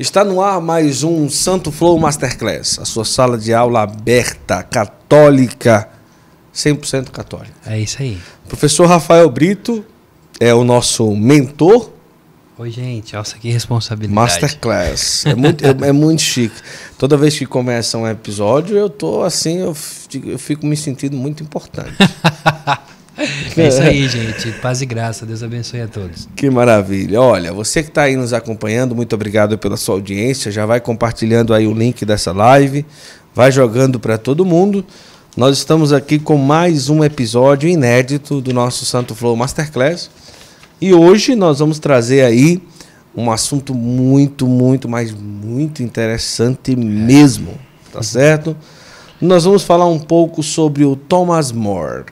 Está no ar mais um Santo Flow Masterclass, a sua sala de aula aberta, católica, 100% católica. É isso aí. Professor Rafael Brito é o nosso mentor. Oi, gente, nossa, que responsabilidade. Masterclass. É muito, é, é muito chique. Toda vez que começa um episódio, eu tô assim, eu fico me sentindo muito importante. É isso aí, gente. Paz e graça. Deus abençoe a todos. Que maravilha. Olha, você que está aí nos acompanhando, muito obrigado pela sua audiência. Já vai compartilhando aí o link dessa live. Vai jogando para todo mundo. Nós estamos aqui com mais um episódio inédito do nosso Santo Flow Masterclass. E hoje nós vamos trazer aí um assunto muito, muito, mas muito interessante mesmo. Tá certo? Nós vamos falar um pouco sobre o Thomas More.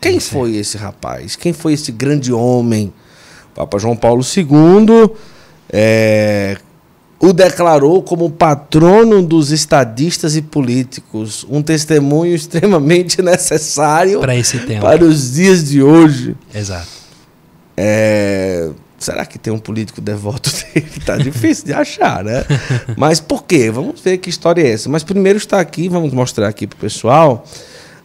Quem Sim. foi esse rapaz? Quem foi esse grande homem? Papa João Paulo II é, o declarou como patrono dos estadistas e políticos, um testemunho extremamente necessário para esse tempo, para os dias de hoje. Exato. É, será que tem um político devoto dele? Tá difícil de achar, né? Mas por quê? Vamos ver que história é essa. Mas primeiro está aqui, vamos mostrar aqui pro pessoal.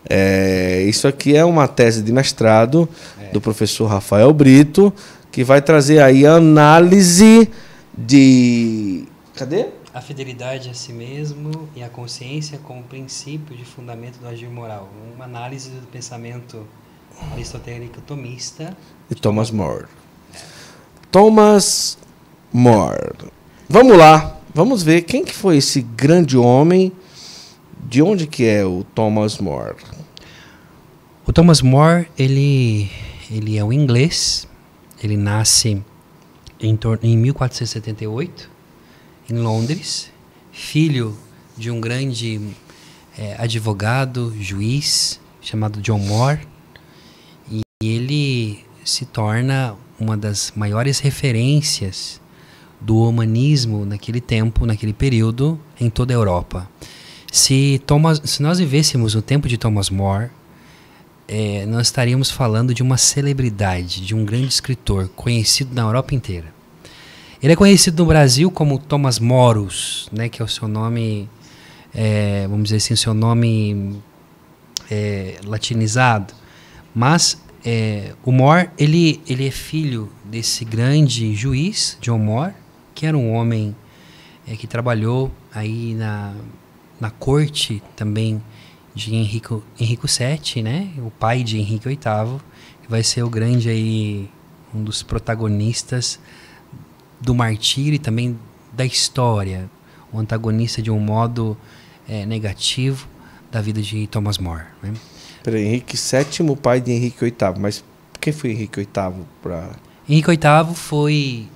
É, isso aqui é uma tese de mestrado é. do professor Rafael Brito, que vai trazer aí análise de. Cadê? A fidelidade a si mesmo e a consciência como princípio de fundamento do agir moral. Uma análise do pensamento aristotélico tomista. De Thomas More. É. Thomas More. Vamos lá, vamos ver quem que foi esse grande homem, de onde que é o Thomas More. O Thomas More, ele, ele é um inglês, ele nasce em, em 1478, em Londres, filho de um grande é, advogado, juiz, chamado John More, e ele se torna uma das maiores referências do humanismo naquele tempo, naquele período, em toda a Europa. Se, Thomas, se nós vivêssemos no tempo de Thomas More, é, nós estaríamos falando de uma celebridade, de um grande escritor conhecido na Europa inteira. Ele é conhecido no Brasil como Thomas Moros, né, que é o seu nome, é, vamos dizer assim, o seu nome é, latinizado. Mas é, o More, ele, ele é filho desse grande juiz, John More, que era um homem é, que trabalhou aí na, na corte também de Henrico, Henrico VII, né? O pai de Henrique VIII, que vai ser o grande aí, um dos protagonistas do martírio e também da história. O antagonista de um modo é, negativo da vida de Thomas More, né? Peraí, Henrique VII, pai de Henrique VIII, mas quem foi Henrique VIII para... Henrique VIII foi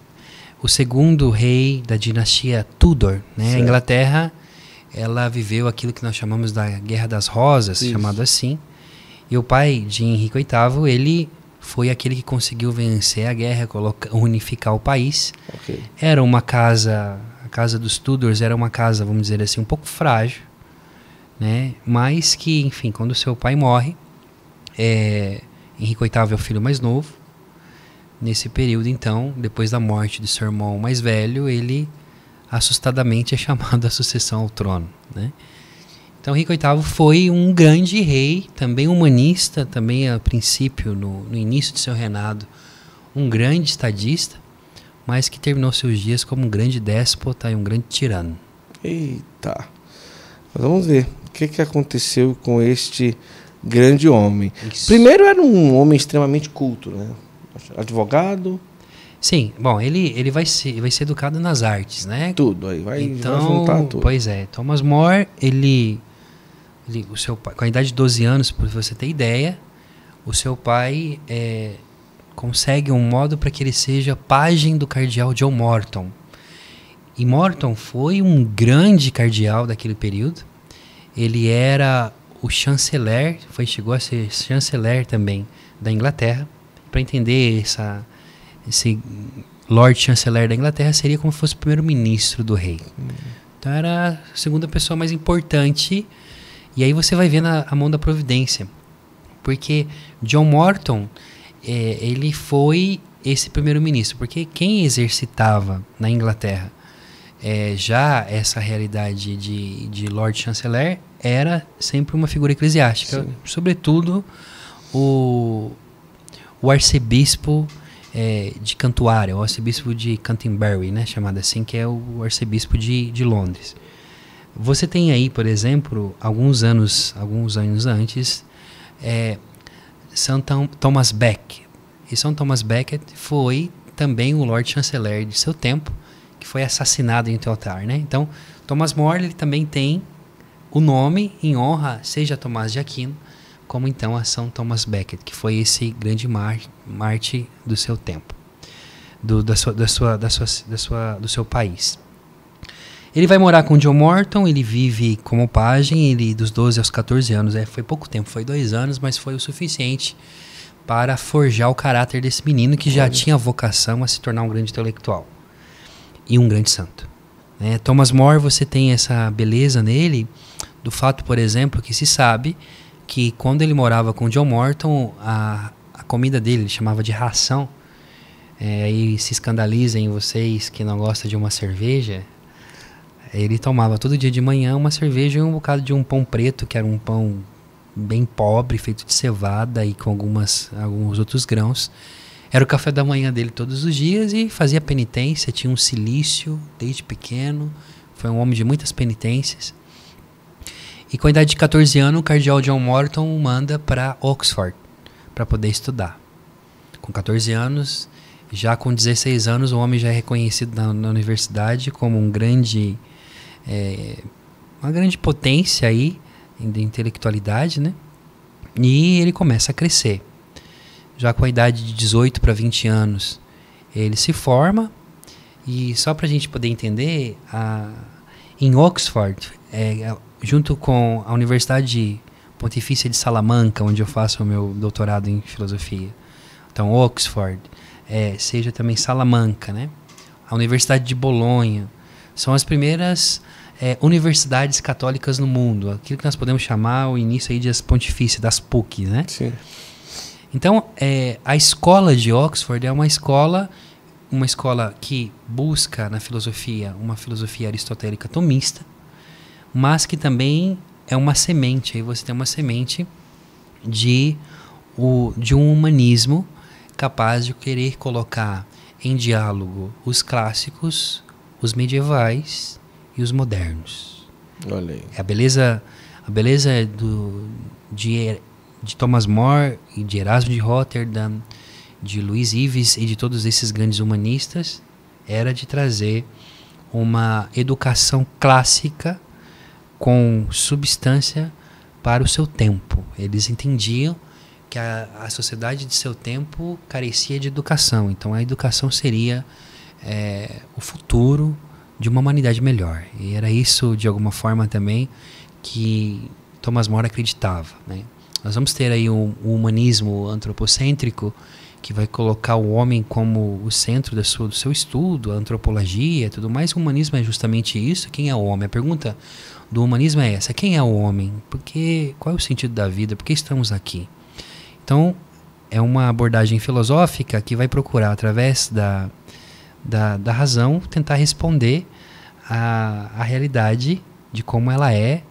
o segundo rei da dinastia Tudor, né? Certo. Inglaterra ela viveu aquilo que nós chamamos da Guerra das Rosas, Isso. chamado assim. E o pai de Henrique VIII, ele foi aquele que conseguiu vencer a guerra, colocar, unificar o país. Okay. Era uma casa, a casa dos Tudors era uma casa, vamos dizer assim, um pouco frágil, né? Mas que, enfim, quando seu pai morre, é, Henrique VIII é o filho mais novo. Nesse período, então, depois da morte de seu irmão mais velho, ele assustadamente é chamado a sucessão ao trono. Né? Então, Henrique VIII foi um grande rei, também humanista, também a princípio, no, no início de seu reinado, um grande estadista, mas que terminou seus dias como um grande déspota e um grande tirano. Eita! Mas vamos ver o que, que aconteceu com este grande homem. Isso. Primeiro era um homem extremamente culto, né? Advogado, Sim, bom, ele, ele vai ser, vai ser educado nas artes, né? Tudo, aí vai, então, vai tudo. Pois é, Thomas More, ele, ele o seu pai, com a idade de 12 anos, para você ter ideia, o seu pai é, consegue um modo para que ele seja pajem do cardeal John Morton. E Morton foi um grande cardeal daquele período. Ele era o chanceler, foi chegou a ser chanceler também da Inglaterra. Para entender essa esse Lord Chanceler da Inglaterra seria como se fosse o primeiro-ministro do rei. Uhum. Então era a segunda pessoa mais importante. E aí você vai vendo a, a mão da providência. Porque John Morton, é, ele foi esse primeiro-ministro. Porque quem exercitava na Inglaterra é, já essa realidade de, de Lord Chanceler era sempre uma figura eclesiástica. Sim. Sobretudo o, o arcebispo é, de Cantuária, é o arcebispo de Canterbury, né, chamado assim, que é o arcebispo de, de Londres. Você tem aí, por exemplo, alguns anos, alguns anos antes, é, São Thomas Beck. E São Thomas Becket foi também o Lord Chanceler de seu tempo, que foi assassinado em Teotar, né? Então, Thomas More ele também tem o nome em honra, seja Tomás de Aquino, como então a São Thomas Becket, que foi esse grande marte do seu tempo, do, da sua, da sua, da sua, da sua, do seu país. Ele vai morar com John Morton, ele vive como pajem, ele dos 12 aos 14 anos, é, foi pouco tempo, foi dois anos, mas foi o suficiente para forjar o caráter desse menino que já Olha. tinha vocação a se tornar um grande intelectual e um grande santo. É, Thomas More, você tem essa beleza nele, do fato, por exemplo, que se sabe que quando ele morava com John Morton, a, a comida dele ele chamava de ração. É, aí se escandalizem vocês que não gostam de uma cerveja. Ele tomava todo dia de manhã uma cerveja e um bocado de um pão preto, que era um pão bem pobre, feito de cevada e com algumas, alguns outros grãos. Era o café da manhã dele todos os dias e fazia penitência, tinha um silício desde pequeno, foi um homem de muitas penitências. E com a idade de 14 anos, o cardeal John Morton o manda para Oxford para poder estudar. Com 14 anos, já com 16 anos, o homem já é reconhecido na, na universidade como um grande, é, uma grande potência aí de intelectualidade, né? E ele começa a crescer. Já com a idade de 18 para 20 anos, ele se forma. E só para a gente poder entender, a, em Oxford, é, junto com a Universidade Pontifícia de Salamanca, onde eu faço o meu doutorado em filosofia, então Oxford, é, seja também Salamanca, né? a Universidade de Bolonha, são as primeiras é, universidades católicas no mundo, aquilo que nós podemos chamar o início aí das pontifícias, das PUC, né? Sim. Então, é, a escola de Oxford é uma escola, uma escola que busca na filosofia uma filosofia aristotélica tomista, mas que também é uma semente. Aí você tem uma semente de, o, de um humanismo capaz de querer colocar em diálogo os clássicos, os medievais e os modernos. Olha aí. É a beleza, a beleza do, de, de Thomas More e de Erasmo de Rotterdam, de Luiz Ives e de todos esses grandes humanistas era de trazer uma educação clássica com substância para o seu tempo. Eles entendiam que a, a sociedade de seu tempo carecia de educação, então a educação seria é, o futuro de uma humanidade melhor. E era isso, de alguma forma, também que Thomas More acreditava. Né? Nós vamos ter aí o, humanismo antropocêntrico que vai colocar o homem como o centro sua, do seu estudo, a antropologia e tudo mais. O humanismo é justamente isso. Quem é o homem? A pergunta do humanismo é essa: quem é o homem? Porque qual é o sentido da vida? Por que estamos aqui? Então, é uma abordagem filosófica que vai procurar, através da, da, da razão, tentar responder a à realidade de como ela é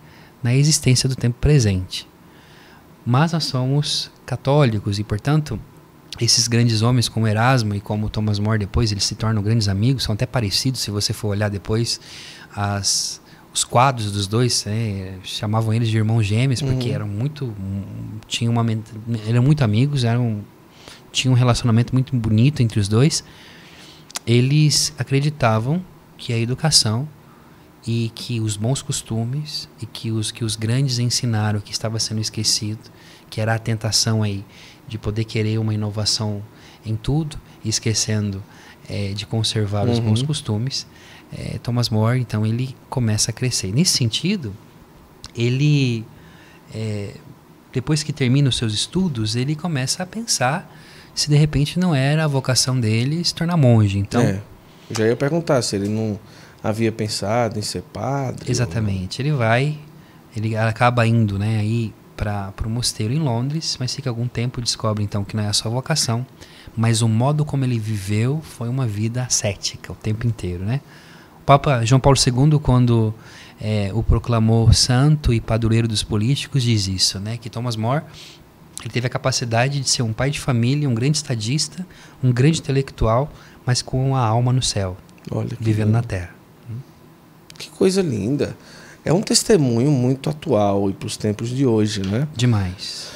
na existência do tempo presente. Mas nós somos católicos e, portanto, esses grandes homens como Erasmo e como Thomas More depois, eles se tornam grandes amigos, são até parecidos se você for olhar depois as os quadros dos dois é, chamavam eles de irmãos gêmeos porque uhum. eram muito tinham uma eram muito amigos eram tinham um relacionamento muito bonito entre os dois eles acreditavam que a educação e que os bons costumes e que os que os grandes ensinaram que estava sendo esquecido que era a tentação aí de poder querer uma inovação em tudo esquecendo é, de conservar uhum. os bons uhum. costumes é, Thomas More, então ele começa a crescer. Nesse sentido, ele é, depois que termina os seus estudos, ele começa a pensar se de repente não era a vocação dele se tornar monge. Então, é, eu já ia perguntar se ele não havia pensado em ser padre. Exatamente. Ou... Ele vai, ele acaba indo, né, aí para o mosteiro em Londres, mas fica algum tempo descobre então que não é a sua vocação, mas o modo como ele viveu foi uma vida cética o tempo inteiro, né? Papa João Paulo II, quando é, o proclamou santo e padroeiro dos políticos, diz isso, né? Que Thomas More ele teve a capacidade de ser um pai de família, um grande estadista, um grande intelectual, mas com a alma no céu, vivendo lindo. na terra. Que coisa linda! É um testemunho muito atual e para os tempos de hoje, né? Demais.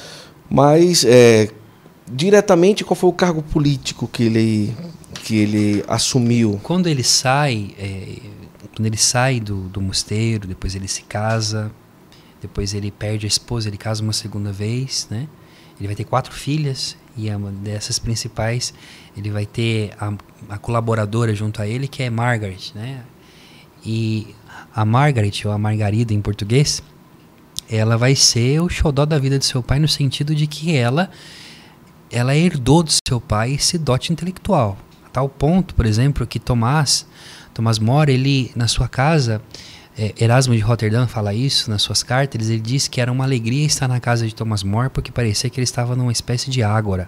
Mas é, diretamente, qual foi o cargo político que ele que ele assumiu. Quando ele sai, é, quando ele sai do, do mosteiro, depois ele se casa, depois ele perde a esposa, ele casa uma segunda vez, né? Ele vai ter quatro filhas e é uma dessas principais ele vai ter a, a colaboradora junto a ele que é Margaret, né? E a Margaret ou a Margarida em português, ela vai ser o xodó da vida de seu pai no sentido de que ela ela herdou do seu pai esse dote intelectual tal ponto, por exemplo, que Tomás, Tomás More, ele na sua casa, é, Erasmo de Roterdã fala isso nas suas cartas, ele diz que era uma alegria estar na casa de Tomás More porque parecia que ele estava numa espécie de ágora.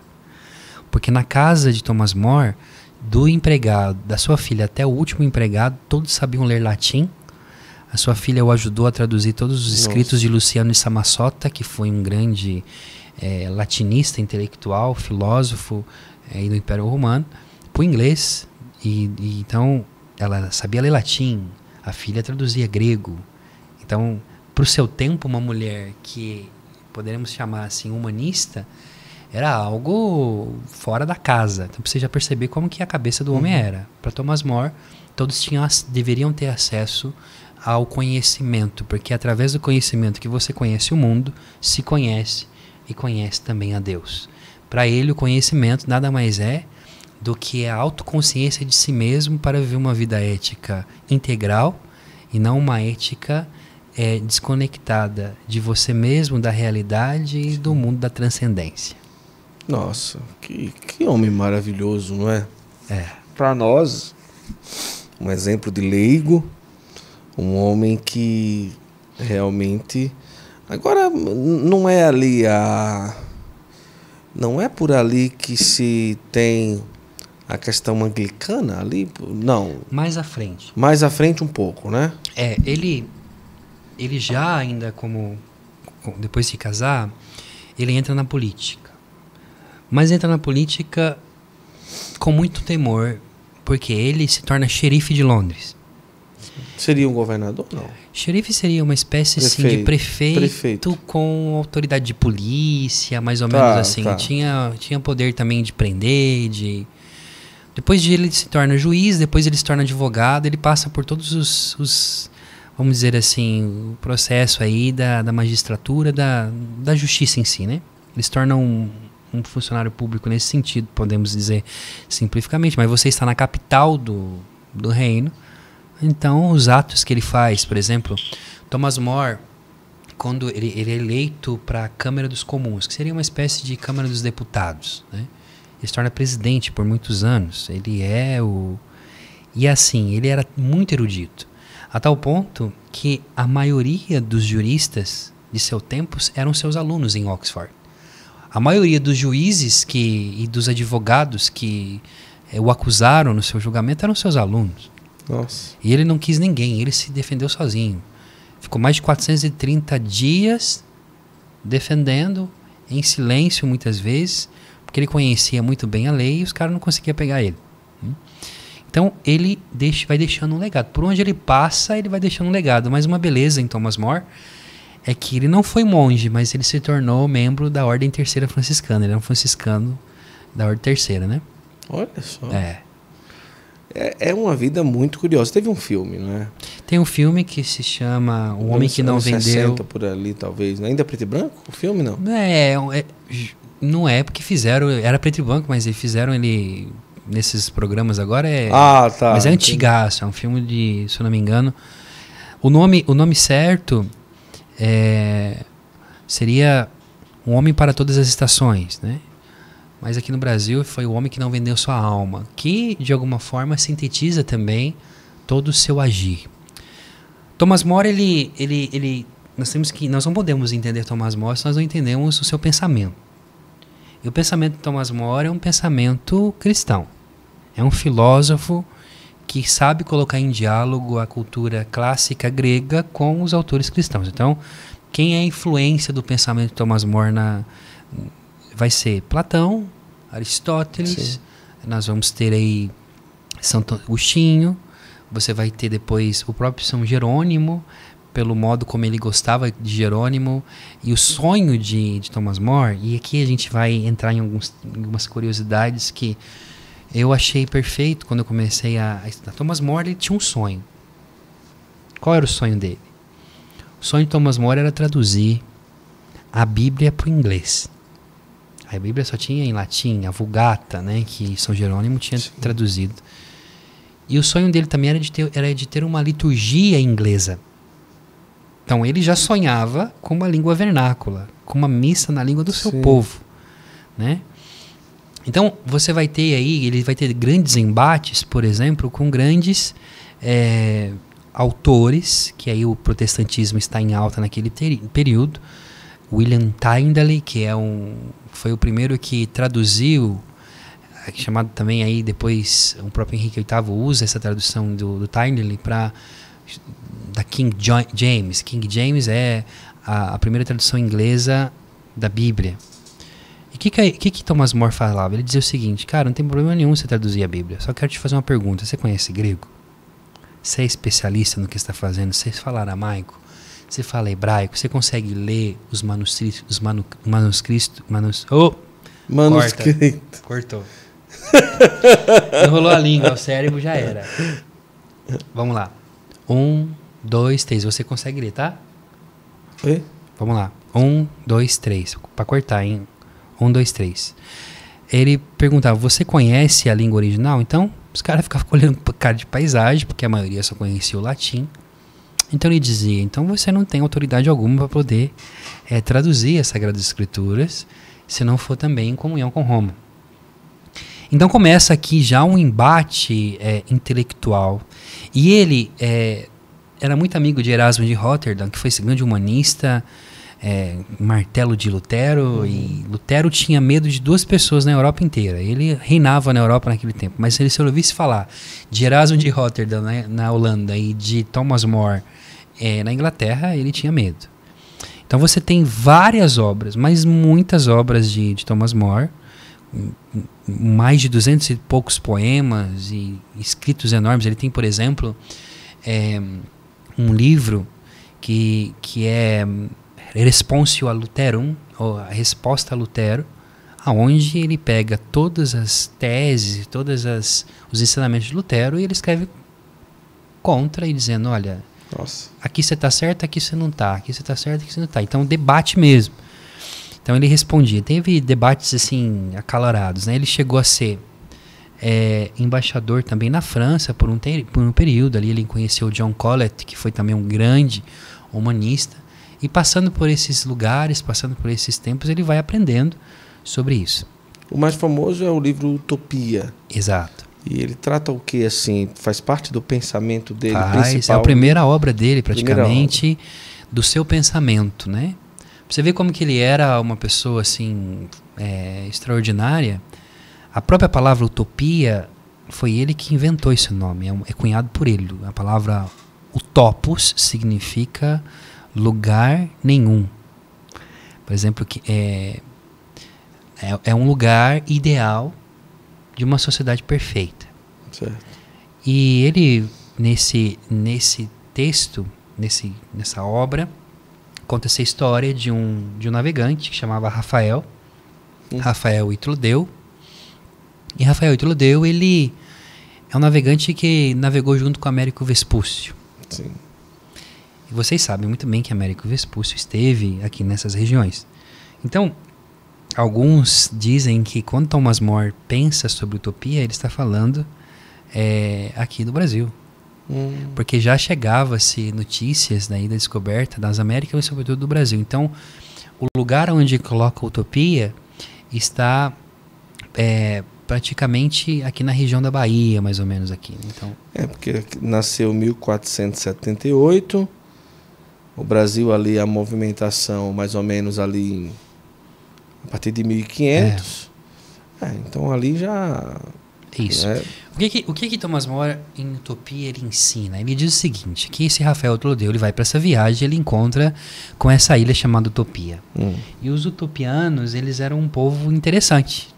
Porque na casa de Tomás More, do empregado, da sua filha até o último empregado, todos sabiam ler latim. A sua filha o ajudou a traduzir todos os escritos Nossa. de Luciano de Samassota, que foi um grande é, latinista, intelectual, filósofo é, do Império Romano para o inglês. E, e, então ela sabia ler latim, a filha traduzia grego. Então, para o seu tempo, uma mulher que poderemos chamar assim humanista era algo fora da casa. Então, você já perceber como que a cabeça do homem uhum. era. Para Thomas More, todos tinham, deveriam ter acesso ao conhecimento, porque é através do conhecimento que você conhece o mundo, se conhece e conhece também a Deus. Para ele, o conhecimento nada mais é do que a autoconsciência de si mesmo para viver uma vida ética integral e não uma ética é, desconectada de você mesmo, da realidade e do mundo da transcendência. Nossa, que, que homem maravilhoso, não é? É. Para nós, um exemplo de leigo, um homem que realmente. Agora, não é ali a. Não é por ali que se tem a questão anglicana ali? Não. Mais à frente. Mais à frente um pouco, né? É, ele ele já ainda como depois de se casar, ele entra na política. Mas entra na política com muito temor, porque ele se torna xerife de Londres. Seria um governador, não? Xerife seria uma espécie prefeito, assim, de prefeito, prefeito, com autoridade de polícia, mais ou tá, menos assim. Tá. Tinha, tinha poder também de prender, de depois de ele se torna juiz, depois ele se torna advogado, ele passa por todos os, os vamos dizer assim, o processo aí da, da magistratura, da, da justiça em si, né? Ele se torna um, um funcionário público nesse sentido, podemos dizer simplificamente. Mas você está na capital do, do reino, então os atos que ele faz, por exemplo, Thomas More, quando ele, ele é eleito para a Câmara dos Comuns, que seria uma espécie de Câmara dos Deputados, né? Ele se torna presidente por muitos anos. Ele é o. E assim, ele era muito erudito. A tal ponto que a maioria dos juristas de seu tempo eram seus alunos em Oxford. A maioria dos juízes que, e dos advogados que eh, o acusaram no seu julgamento eram seus alunos. Nossa. E ele não quis ninguém, ele se defendeu sozinho. Ficou mais de 430 dias defendendo, em silêncio muitas vezes, porque ele conhecia muito bem a lei e os caras não conseguiam pegar ele. Né? Então ele deixa, vai deixando um legado. Por onde ele passa, ele vai deixando um legado. Mas uma beleza em Thomas More é que ele não foi monge, mas ele se tornou membro da Ordem Terceira Franciscana. Ele é um franciscano da Ordem Terceira, né? Olha só. É. É, é uma vida muito curiosa. Teve um filme, não é? Tem um filme que se chama O Homem que não vendeu. 60 por ali, talvez. Né? Ainda é preto e branco? O filme não? É, é, não é porque fizeram, era preto e branco, mas eles fizeram ele nesses programas agora é. Ah, tá. Mas é antigaço, é um filme de, se eu não me engano. O nome, o nome certo é, seria Um Homem para Todas as Estações, né? Mas aqui no Brasil foi O Homem que Não Vendeu Sua Alma, que de alguma forma sintetiza também todo o seu agir. Thomas More, ele, ele, ele, nós temos que, nós não podemos entender Thomas More se nós não entendemos o seu pensamento. E o pensamento de Thomas More é um pensamento cristão. É um filósofo que sabe colocar em diálogo a cultura clássica grega com os autores cristãos. Então, quem é a influência do pensamento de Thomas More na, vai ser Platão, Aristóteles, Sim. nós vamos ter aí Santo Agostinho, você vai ter depois o próprio São Jerônimo, pelo modo como ele gostava de Jerônimo e o sonho de, de Thomas More. E aqui a gente vai entrar em alguns, algumas curiosidades que eu achei perfeito quando eu comecei a, a estudar. Thomas More ele tinha um sonho. Qual era o sonho dele? O sonho de Thomas More era traduzir a Bíblia para o inglês. A Bíblia só tinha em latim, a Vulgata, né, que São Jerônimo tinha Sim. traduzido. E o sonho dele também era de ter, era de ter uma liturgia inglesa. Então ele já sonhava com uma língua vernácula, com uma missa na língua do seu Sim. povo, né? Então você vai ter aí, ele vai ter grandes embates, por exemplo, com grandes é, autores, que aí o protestantismo está em alta naquele período. William Tyndale, que é um, foi o primeiro que traduziu, eh, chamado também aí depois, o próprio Henrique VIII usa essa tradução do, do Tyndale para da King James. King James é a, a primeira tradução inglesa da Bíblia. E o que, que, é, que, que, Thomas More falava? Ele dizia o seguinte: Cara, não tem problema nenhum você traduzir a Bíblia. Só quero te fazer uma pergunta. Você conhece grego? Você é especialista no que está fazendo? Você fala aramaico? Você fala hebraico? Você consegue ler os manuscritos? Os manu, manuscritos? Manus, oh! Manuscrito. Corta. Cortou. Enrolou a língua, o cérebro já era. Vamos lá. Um, dois, três. Você consegue ler, tá? Oi? Vamos lá. Um, dois, três. Pra cortar, hein? Um, dois, três. Ele perguntava: Você conhece a língua original? Então, os caras ficavam olhando cara de paisagem, porque a maioria só conhecia o latim. Então ele dizia: Então você não tem autoridade alguma para poder é, traduzir as Sagradas Escrituras, se não for também em comunhão com Roma. Então começa aqui já um embate é, intelectual. E ele é, era muito amigo de Erasmo de Rotterdam, que foi esse grande humanista, é, martelo de Lutero. Uhum. E Lutero tinha medo de duas pessoas na Europa inteira. Ele reinava na Europa naquele tempo, mas se ele se ouvisse falar de Erasmo de Rotterdam né, na Holanda e de Thomas More é, na Inglaterra, ele tinha medo. Então você tem várias obras, mas muitas obras de, de Thomas More mais de duzentos e poucos poemas e escritos enormes. Ele tem, por exemplo, é, um livro que, que é Responsio a lutero ou a Resposta a Lutero, aonde ele pega todas as teses, todos os ensinamentos de Lutero e ele escreve contra e dizendo, olha, Nossa. aqui você está certo, aqui você não está, aqui você está certo, aqui você não está. Então, debate mesmo. Então, ele respondia. Teve debates, assim, acalorados, né? Ele chegou a ser é, embaixador também na França por um, por um período. Ali ele conheceu John Collett, que foi também um grande humanista. E passando por esses lugares, passando por esses tempos, ele vai aprendendo sobre isso. O mais famoso é o livro Utopia. Exato. E ele trata o que assim? Faz parte do pensamento dele Faz, principal. É a primeira obra dele, praticamente, obra. do seu pensamento, né? você vê como que ele era uma pessoa assim é, extraordinária a própria palavra utopia foi ele que inventou esse nome, é, um, é cunhado por ele. A palavra utopos significa lugar nenhum. Por exemplo, que é, é, é um lugar ideal de uma sociedade perfeita. Certo. E ele, nesse, nesse texto, nesse, nessa obra, conta essa história de um, de um navegante que chamava Rafael, hum. Rafael Itlodeu, e Rafael Itlodeu, ele é um navegante que navegou junto com Américo Vespúcio. Sim. E vocês sabem muito bem que Américo Vespúcio esteve aqui nessas regiões. Então, alguns dizem que quando Thomas More pensa sobre utopia, ele está falando é, aqui do Brasil. Hum. Porque já chegava-se notícias daí da descoberta das Américas e sobretudo do Brasil. Então, o lugar onde coloca utopia está é, praticamente aqui na região da Bahia, mais ou menos aqui. Né? Então, é, porque nasceu 1478, o Brasil ali, a movimentação mais ou menos ali a partir de 1500. É. É, então ali já... Isso. É... O, que, que o que, que Thomas More em Utopia ele ensina? Ele diz o seguinte, que esse Rafael Tolodeu ele vai para essa viagem, ele encontra com essa ilha chamada Utopia. Hum. E os utopianos, eles eram um povo interessante,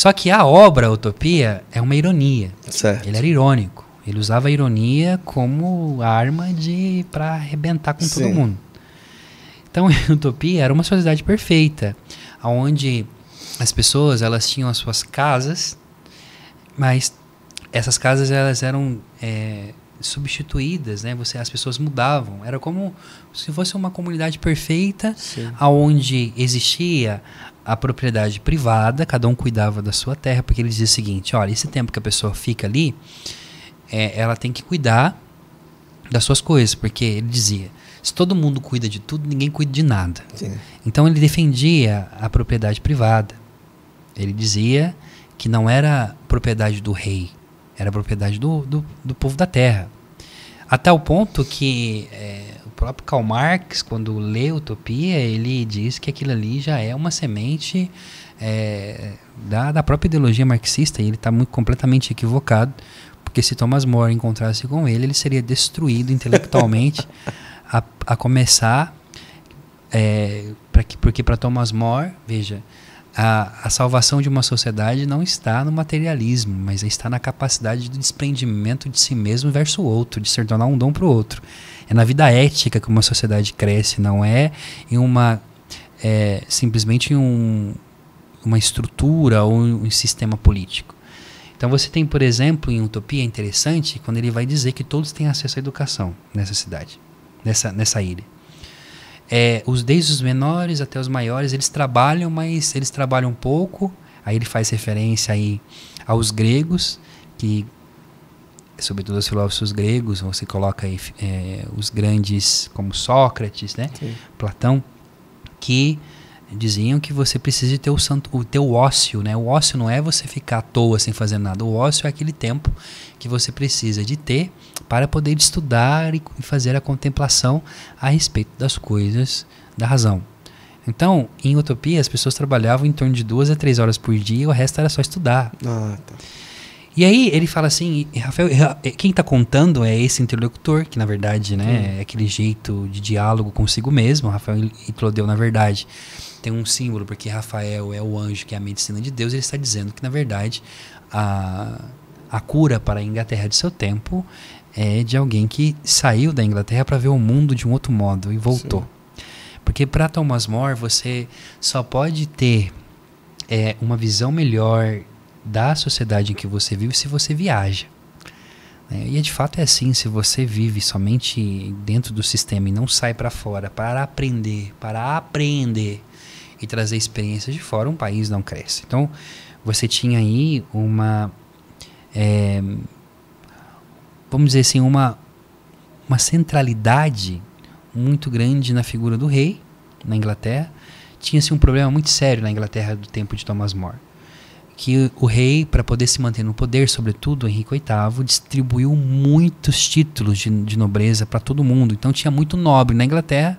só que a obra Utopia é uma ironia. Certo. Ele era irônico. Ele usava a ironia como arma de para arrebentar com Sim. todo mundo. Então, Utopia era uma sociedade perfeita, onde as pessoas elas tinham as suas casas, mas essas casas elas eram é, substituídas, né? Você, as pessoas mudavam. Era como se fosse uma comunidade perfeita, Sim. aonde existia a propriedade privada, cada um cuidava da sua terra, porque ele dizia o seguinte: olha, esse tempo que a pessoa fica ali, é, ela tem que cuidar das suas coisas, porque ele dizia: se todo mundo cuida de tudo, ninguém cuida de nada. Sim. Então ele defendia a propriedade privada. Ele dizia que não era propriedade do rei, era propriedade do, do, do povo da terra. Até o ponto que é, próprio Karl Marx, quando lê Utopia, ele diz que aquilo ali já é uma semente é, da, da própria ideologia marxista, e ele está completamente equivocado, porque se Thomas More encontrasse com ele, ele seria destruído intelectualmente, a, a começar, é, pra que, porque para Thomas More, veja, a, a, salvação de uma sociedade não está no materialismo, mas está na capacidade do desprendimento de si mesmo versus o outro, de ser tornar um dom para o outro. É na vida ética que uma sociedade cresce, não é em uma é, simplesmente em um, uma estrutura ou um sistema político. Então você tem, por exemplo, em Utopia, é interessante quando ele vai dizer que todos têm acesso à educação nessa cidade, nessa, nessa ilha. É, os desde os menores até os maiores eles trabalham, mas eles trabalham pouco. Aí ele faz referência aí aos gregos que sobretudo os filósofos gregos, você coloca aí é, os grandes como Sócrates, né? Sim. Platão, que diziam que você precisa ter o, santo, o teu ócio, né? O ócio não é você ficar à toa sem fazer nada. O ócio é aquele tempo que você precisa de ter para poder estudar e fazer a contemplação a respeito das coisas da razão. Então, em Utopia, as pessoas trabalhavam em torno de duas a três horas por dia, e o resto era só estudar. Ah, tá. E aí ele fala assim, Rafael, quem está contando é esse interlocutor, que na verdade, né, é aquele jeito de diálogo consigo mesmo, Rafael e Clodeu, na verdade, tem um símbolo, porque Rafael é o anjo, que é a medicina de Deus, ele está dizendo que na verdade a, a cura para a Inglaterra de seu tempo é de alguém que saiu da Inglaterra para ver o mundo de um outro modo e voltou. Sim. Porque para Thomas More você só pode ter é, uma visão melhor da sociedade em que você vive se você viaja. Né? E é de fato é assim, se você vive somente dentro do sistema e não sai para fora para aprender, para aprender e trazer experiências de fora, um país não cresce. Então você tinha aí uma, é, vamos dizer assim, uma, uma centralidade muito grande na figura do rei na Inglaterra. Tinha-se um problema muito sério na Inglaterra do tempo de Thomas More que o rei, para poder se manter no poder, sobretudo Henrique VIII, distribuiu muitos títulos de, de nobreza para todo mundo. Então tinha muito nobre na Inglaterra.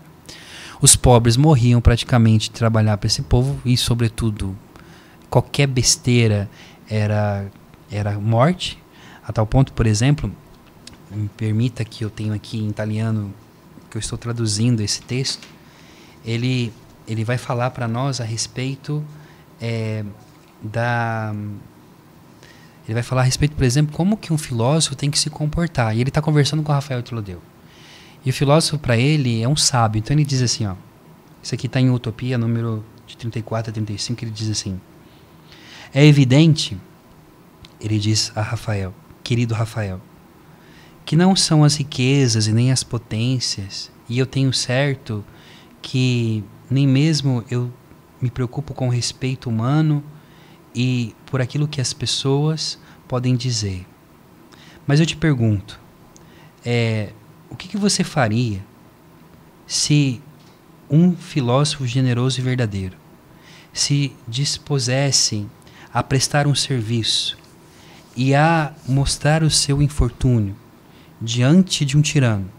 Os pobres morriam praticamente de trabalhar para esse povo e, sobretudo, qualquer besteira era, era morte. A tal ponto, por exemplo, me permita que eu tenho aqui em italiano, que eu estou traduzindo esse texto, ele, ele vai falar para nós a respeito. É, da ele vai falar a respeito, por exemplo, como que um filósofo tem que se comportar. E ele está conversando com Rafael Tolodeu. E o filósofo, para ele, é um sábio. Então ele diz assim, ó, isso aqui está em Utopia, número de 34 a 35, ele diz assim, é evidente, ele diz a Rafael, querido Rafael, que não são as riquezas e nem as potências, e eu tenho certo que nem mesmo eu me preocupo com o respeito humano, e por aquilo que as pessoas podem dizer. Mas eu te pergunto, é, o que, que você faria se um filósofo generoso e verdadeiro se dispusesse a prestar um serviço e a mostrar o seu infortúnio diante de um tirano,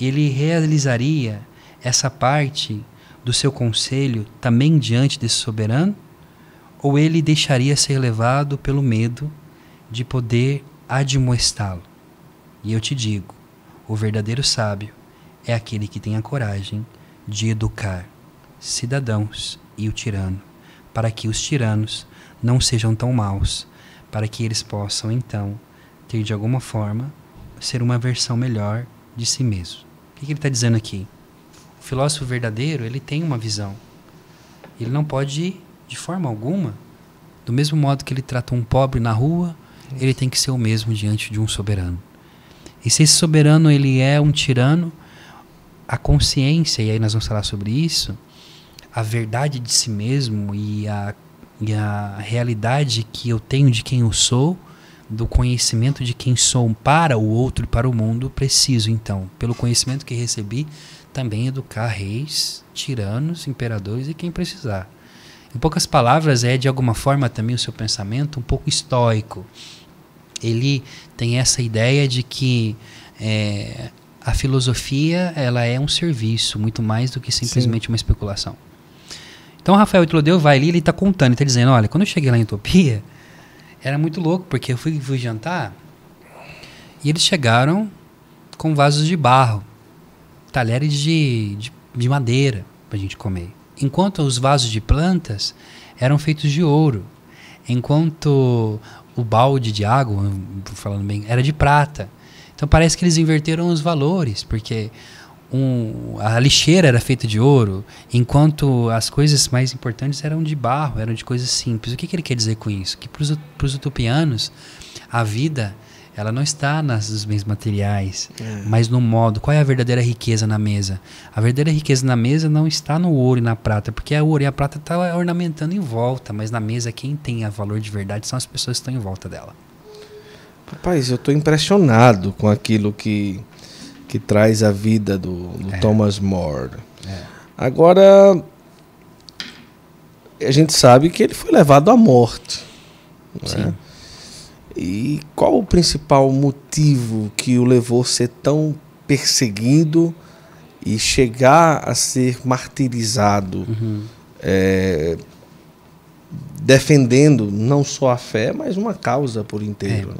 ele realizaria essa parte do seu conselho também diante desse soberano? ou ele deixaria ser levado pelo medo de poder admoestá-lo. E eu te digo: o verdadeiro sábio é aquele que tem a coragem de educar cidadãos e o tirano, para que os tiranos não sejam tão maus, para que eles possam então ter de alguma forma ser uma versão melhor de si mesmo. O que, que ele está dizendo aqui? O filósofo verdadeiro ele tem uma visão. Ele não pode de forma alguma. Do mesmo modo que ele trata um pobre na rua, Isso. ele tem que ser o mesmo diante de um soberano. E se esse soberano ele é um tirano, a consciência, e aí nós vamos falar sobre isso, a verdade de si mesmo e a, e a realidade que eu tenho de quem eu sou, do conhecimento de quem sou para o outro e para o mundo, preciso então, pelo conhecimento que recebi, também educar reis, tiranos, imperadores e quem precisar. Em poucas palavras, é de alguma forma também o seu pensamento um pouco estoico. Ele tem essa ideia de que é, a filosofia ela é um serviço, muito mais do que simplesmente Sim. uma especulação. Então, Rafael Tlodeu vai ali, ele está contando, está dizendo: olha, quando eu cheguei lá em Utopia, era muito louco, porque eu fui, fui jantar e eles chegaram com vasos de barro, talheres de, de, de madeira para a gente comer enquanto os vasos de plantas eram feitos de ouro, enquanto o balde de água, falando bem, era de prata. Então parece que eles inverteram os valores, porque um, a lixeira era feita de ouro, enquanto as coisas mais importantes eram de barro, eram de coisas simples. O que, que ele quer dizer com isso? Que para os utopianos, a vida ela não está nos bens materiais, é. mas no modo. Qual é a verdadeira riqueza na mesa? A verdadeira riqueza na mesa não está no ouro e na prata, porque a ouro e a prata está ornamentando em volta, mas na mesa quem tem a valor de verdade são as pessoas que estão em volta dela. Rapaz, eu estou impressionado com aquilo que, que traz a vida do, do é. Thomas More. É. Agora, a gente sabe que ele foi levado à morte. É? Sim. E qual o principal motivo que o levou a ser tão perseguido e chegar a ser martirizado, uhum. é, defendendo não só a fé, mas uma causa por inteiro? É. Né?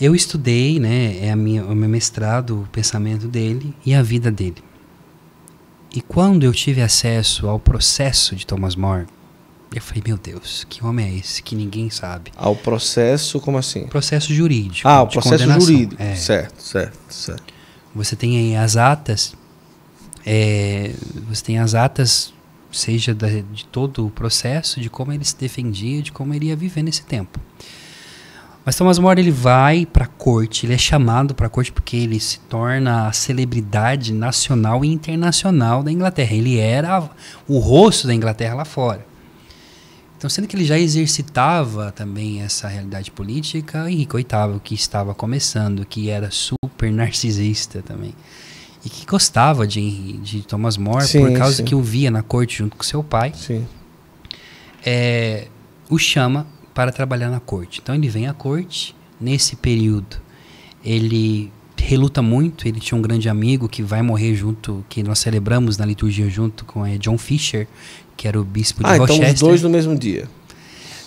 Eu estudei, né, é a minha, o meu mestrado, o pensamento dele e a vida dele. E quando eu tive acesso ao processo de Thomas More, eu falei, meu Deus, que homem é esse que ninguém sabe? Ah, o processo, como assim? Processo jurídico. Ah, o processo jurídico. É. Certo, certo, certo. Você tem aí as atas, é, você tem as atas, seja da, de todo o processo, de como ele se defendia, de como ele ia viver nesse tempo. Mas Thomas More ele vai para a corte, ele é chamado para a corte porque ele se torna a celebridade nacional e internacional da Inglaterra. Ele era o rosto da Inglaterra lá fora. Então, sendo que ele já exercitava também essa realidade política, Henrique VIII, que estava começando, que era super narcisista também, e que gostava de, de Thomas More sim, por causa sim. que o via na corte junto com seu pai, é, o chama para trabalhar na corte. Então, ele vem à corte, nesse período, ele reluta muito, ele tinha um grande amigo que vai morrer junto, que nós celebramos na liturgia junto com é, John Fisher, que era o bispo de ah, Rochester. então os dois no mesmo dia.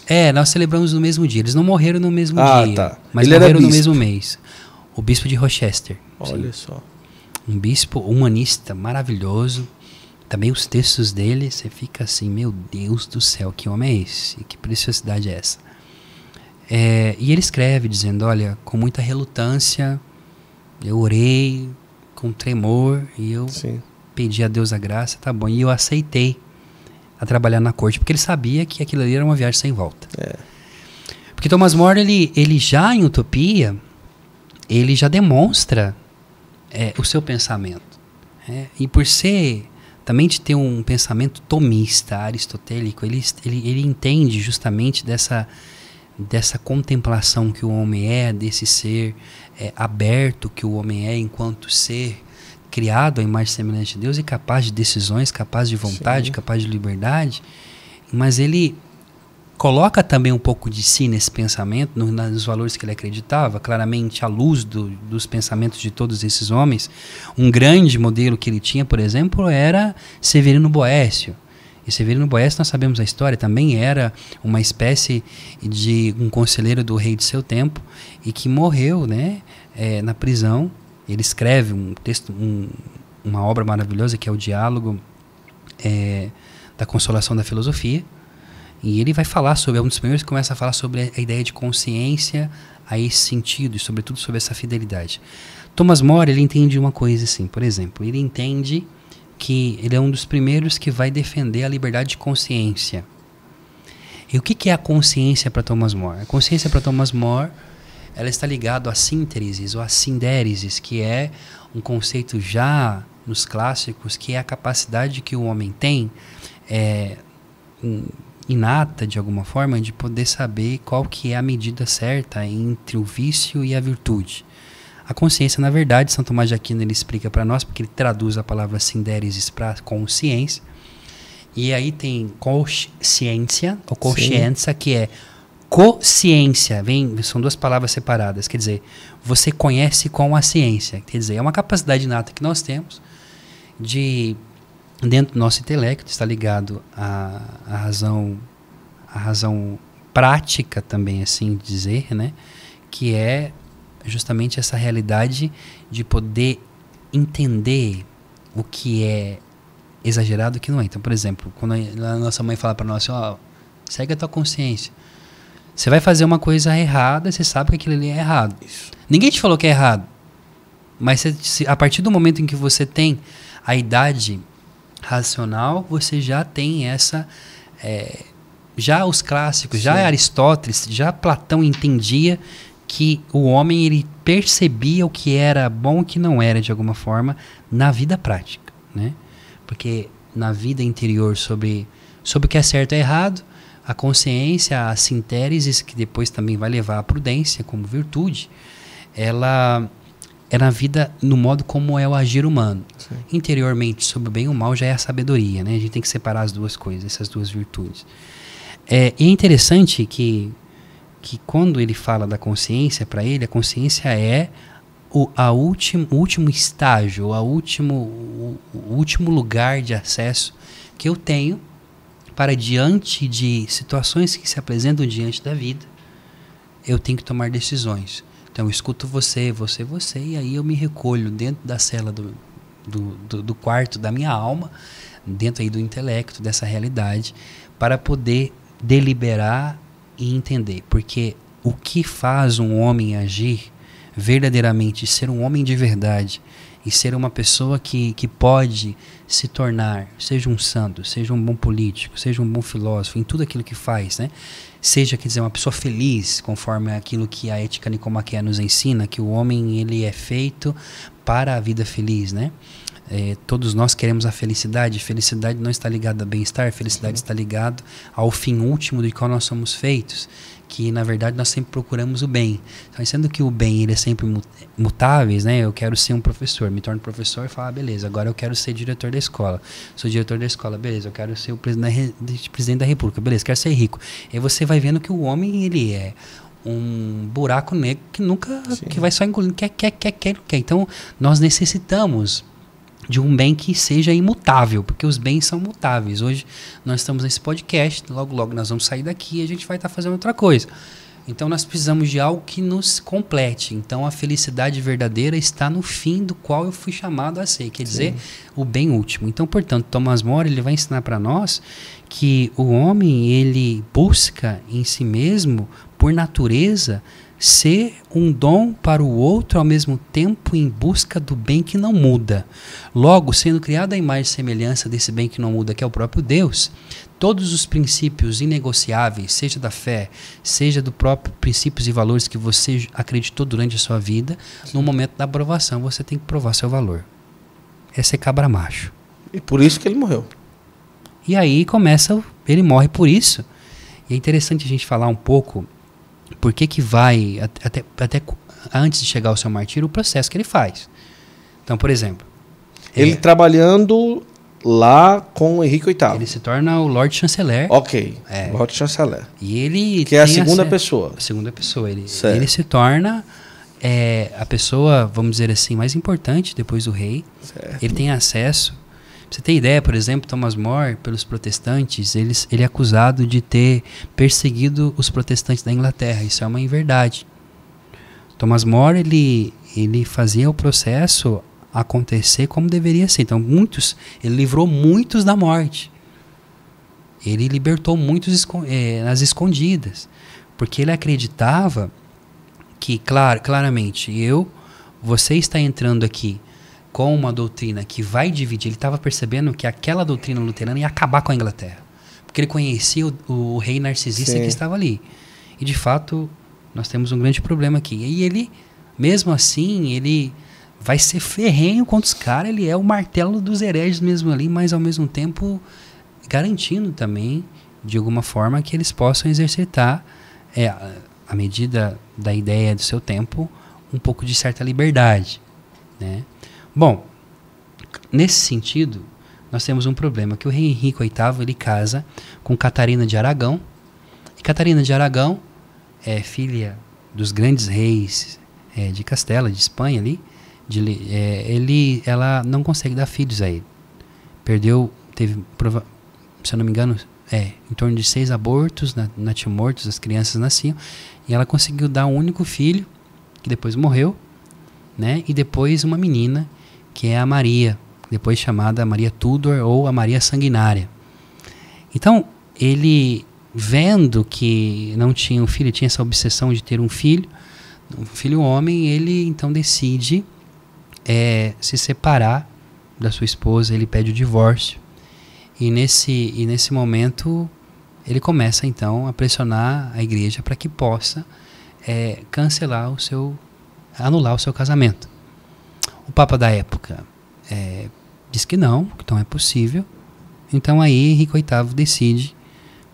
É, nós celebramos no mesmo dia. Eles não morreram no mesmo ah, dia, tá. mas Ele morreram no mesmo mês. O bispo de Rochester. Olha sim. só. Um bispo humanista maravilhoso. Também os textos dele, você fica assim, meu Deus do céu, que homem é esse? E que preciosidade é essa? É, e ele escreve dizendo: Olha, com muita relutância, eu orei com tremor e eu Sim. pedi a Deus a graça, tá bom. E eu aceitei a trabalhar na corte, porque ele sabia que aquilo ali era uma viagem sem volta. É. Porque Thomas More, ele, ele já em Utopia, ele já demonstra é, o seu pensamento. É, e por ser também de ter um pensamento tomista, aristotélico, ele, ele, ele entende justamente dessa, dessa contemplação que o homem é, desse ser é, aberto que o homem é enquanto ser criado à imagem semelhante de Deus e capaz de decisões, capaz de vontade, Sim. capaz de liberdade, mas ele coloca também um pouco de si nesse pensamento, no, nos valores que ele acreditava, claramente à luz do, dos pensamentos de todos esses homens. Um grande modelo que ele tinha, por exemplo, era Severino Boécio. E Severino Boécio, nós sabemos a história, também era uma espécie de um conselheiro do rei de seu tempo e que morreu né, é, na prisão ele escreve um texto, um, uma obra maravilhosa que é o Diálogo é, da Consolação da Filosofia. E ele vai falar sobre, é um dos primeiros que começa a falar sobre a ideia de consciência a esse sentido e, sobretudo, sobre essa fidelidade. Thomas More, ele entende uma coisa assim, por exemplo, ele entende que ele é um dos primeiros que vai defender a liberdade de consciência. E o que, que é a consciência para Thomas More? A consciência para Thomas More ela está ligada à sínteses ou à sindéresis, que é um conceito já nos clássicos, que é a capacidade que o homem tem, é, inata de alguma forma, de poder saber qual que é a medida certa entre o vício e a virtude. A consciência, na verdade, São Tomás de Aquino ele explica para nós, porque ele traduz a palavra sindéresis para consciência, e aí tem consciência, ou consciência, Sim. que é consciência, vem, são duas palavras separadas, quer dizer, você conhece com a ciência, quer dizer, é uma capacidade inata que nós temos de dentro do nosso intelecto está ligado à, à razão, à razão prática também assim dizer, né, que é justamente essa realidade de poder entender o que é exagerado e o que não é. Então, por exemplo, quando a nossa mãe fala para nós, assim, ó, oh, segue a tua consciência você vai fazer uma coisa errada, você sabe que aquilo ali é errado. Isso. Ninguém te falou que é errado. Mas você, se, a partir do momento em que você tem a idade racional, você já tem essa. É, já os clássicos, Sim. já Aristóteles, já Platão entendia que o homem ele percebia o que era bom e o que não era de alguma forma na vida prática, né? Porque na vida interior sobre sobre o que é certo e errado, a consciência, a sintéresis, que depois também vai levar à prudência como virtude, ela é na vida no modo como é o agir humano. Sim. Interiormente, sobre o bem e o mal já é a sabedoria, né? A gente tem que separar as duas coisas, essas duas virtudes. É, e é interessante que, que quando ele fala da consciência, para ele, a consciência é o, a ultim, último estágio, a último, o último lugar de acesso que eu tenho para diante de situações que se apresentam diante da vida, eu tenho que tomar decisões. Então eu escuto você, você, você, e aí eu me recolho dentro da cela do, do, do, do quarto da minha alma, dentro aí do intelecto, dessa realidade, para poder deliberar e entender. Porque o que faz um homem agir verdadeiramente, ser um homem de verdade e ser uma pessoa que, que pode se tornar, seja um santo, seja um bom político, seja um bom filósofo, em tudo aquilo que faz, né? Seja, quer dizer, uma pessoa feliz, conforme aquilo que a ética nicomaqueia nos ensina, que o homem ele é feito para a vida feliz, né? É, todos nós queremos a felicidade. Felicidade não está ligada a bem-estar, felicidade uhum. está ligada ao fim último do qual nós somos feitos que na verdade nós sempre procuramos o bem. Então, sendo que o bem ele é sempre mutáveis, né? Eu quero ser um professor, me torno professor e falo, ah, beleza, agora eu quero ser diretor da escola. Sou diretor da escola, beleza, eu quero ser o presidente da república, beleza, quero ser rico. Aí você vai vendo que o homem ele é um buraco negro que nunca Sim. que vai só engolindo quer quer quer quer quer. Então nós necessitamos de um bem que seja imutável, porque os bens são mutáveis. Hoje nós estamos nesse podcast, logo logo nós vamos sair daqui e a gente vai estar tá fazendo outra coisa. Então nós precisamos de algo que nos complete. Então a felicidade verdadeira está no fim do qual eu fui chamado a ser, quer Sim. dizer, o bem último. Então, portanto, Thomas More ele vai ensinar para nós que o homem ele busca em si mesmo, por natureza, ser um dom para o outro ao mesmo tempo em busca do bem que não muda. Logo, sendo criada a imagem e semelhança desse bem que não muda, que é o próprio Deus, todos os princípios inegociáveis, seja da fé, seja do próprio princípios e valores que você acreditou durante a sua vida, Sim. no momento da aprovação você tem que provar seu valor. Esse é cabra macho. E por isso que ele morreu. E aí começa, ele morre por isso. E é interessante a gente falar um pouco por que, que vai, até, até antes de chegar ao seu martírio, o processo que ele faz. Então, por exemplo. Ele é, trabalhando lá com o Henrique VIII. Ele se torna o Lord Chanceler. Ok. É, Lord Chanceler. E ele. Que é a segunda a, pessoa. A segunda pessoa. Ele, certo. ele se torna é, a pessoa, vamos dizer assim, mais importante depois do rei. Certo. Ele tem acesso você tem ideia, por exemplo, Thomas More, pelos protestantes, eles, ele é acusado de ter perseguido os protestantes da Inglaterra. Isso é uma inverdade. Thomas More, ele, ele fazia o processo acontecer como deveria ser. Então, muitos, ele livrou muitos da morte. Ele libertou muitos é, nas escondidas, porque ele acreditava que, claro, claramente, eu, você está entrando aqui com uma doutrina que vai dividir, ele estava percebendo que aquela doutrina luterana ia acabar com a Inglaterra. Porque ele conhecia o, o rei narcisista Sim. que estava ali. E de fato, nós temos um grande problema aqui. E ele, mesmo assim, ele vai ser ferrenho contra os caras, ele é o martelo dos hereges mesmo ali, mas ao mesmo tempo garantindo também, de alguma forma, que eles possam exercitar, é, à medida da ideia do seu tempo, um pouco de certa liberdade. Né? Bom, nesse sentido, nós temos um problema, que o rei Henrique VIII ele casa com Catarina de Aragão. E Catarina de Aragão é filha dos grandes reis é, de Castela, de Espanha ali. De, é, ele, ela não consegue dar filhos a ele. Perdeu, teve, se eu não me engano, é, em torno de seis abortos, natimortos, as crianças nasciam. E ela conseguiu dar um único filho, que depois morreu, né? E depois uma menina que é a Maria, depois chamada Maria Tudor ou a Maria Sanguinária. Então, ele vendo que não tinha um filho, tinha essa obsessão de ter um filho, um filho homem, ele então decide é, se separar da sua esposa, ele pede o divórcio. E nesse, e nesse momento ele começa então a pressionar a igreja para que possa é, cancelar o seu, anular o seu casamento. O Papa da época é, diz que não, que não é possível. Então aí Henrique VIII decide,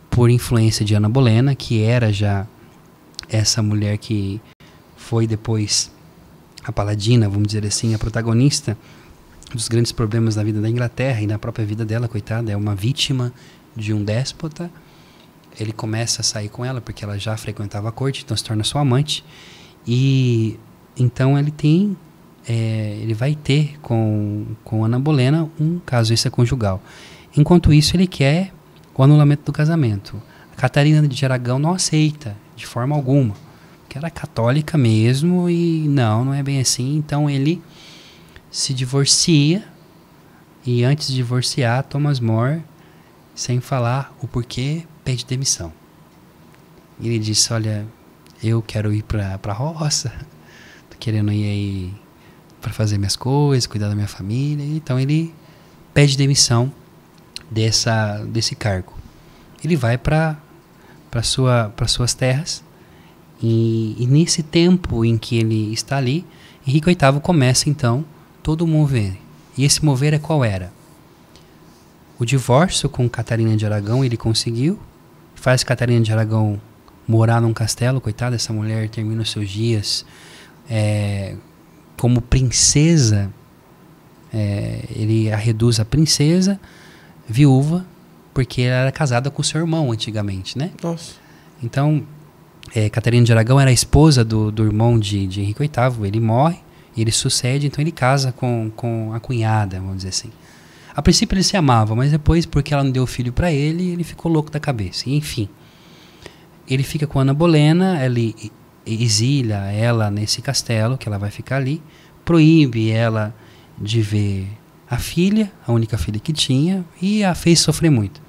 por influência de Ana Bolena, que era já essa mulher que foi depois a paladina, vamos dizer assim, a protagonista dos grandes problemas da vida da Inglaterra e na própria vida dela, coitada, é uma vítima de um déspota. Ele começa a sair com ela porque ela já frequentava a corte, então se torna sua amante. E então ele tem é, ele vai ter com, com Ana Bolena um caso extraconjugal. Enquanto isso, ele quer o anulamento do casamento. A Catarina de Aragão não aceita, de forma alguma, que era é católica mesmo e não, não é bem assim. Então ele se divorcia e antes de divorciar, Thomas More, sem falar o porquê, pede demissão. Ele disse: Olha, eu quero ir para a roça, tô querendo ir aí para fazer minhas coisas, cuidar da minha família. Então ele pede demissão dessa, desse cargo. Ele vai para sua, para suas terras e, e, nesse tempo em que ele está ali, Henrique VIII começa então todo o mover. E esse mover é qual era? O divórcio com Catarina de Aragão ele conseguiu, faz Catarina de Aragão morar num castelo, coitada, essa mulher termina os seus dias é, como princesa, é, ele a reduz a princesa, viúva, porque ela era casada com seu irmão antigamente, né? Nossa. Então, é, Catarina de Aragão era a esposa do, do irmão de, de Henrique VIII, ele morre, ele sucede, então ele casa com, com a cunhada, vamos dizer assim. A princípio ele se amava, mas depois, porque ela não deu filho para ele, ele ficou louco da cabeça. enfim, ele fica com Ana Bolena, ele, exila ela nesse castelo, que ela vai ficar ali, proíbe ela de ver a filha, a única filha que tinha, e a fez sofrer muito.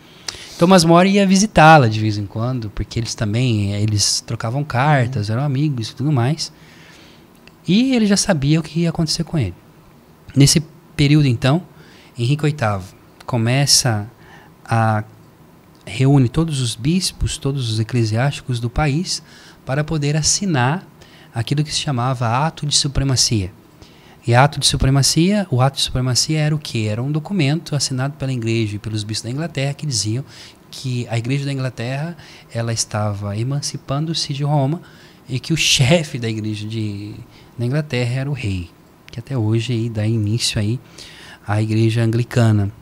Thomas More ia visitá-la de vez em quando, porque eles também eles trocavam cartas, eram amigos e tudo mais. E ele já sabia o que ia acontecer com ele. Nesse período então, Henrique VIII começa a reúne todos os bispos, todos os eclesiásticos do país para poder assinar aquilo que se chamava ato de supremacia. E ato de supremacia, o ato de supremacia era o que? Era um documento assinado pela igreja e pelos bispos da Inglaterra que diziam que a igreja da Inglaterra ela estava emancipando-se de Roma e que o chefe da igreja de, da Inglaterra era o rei, que até hoje aí dá início aí à igreja anglicana,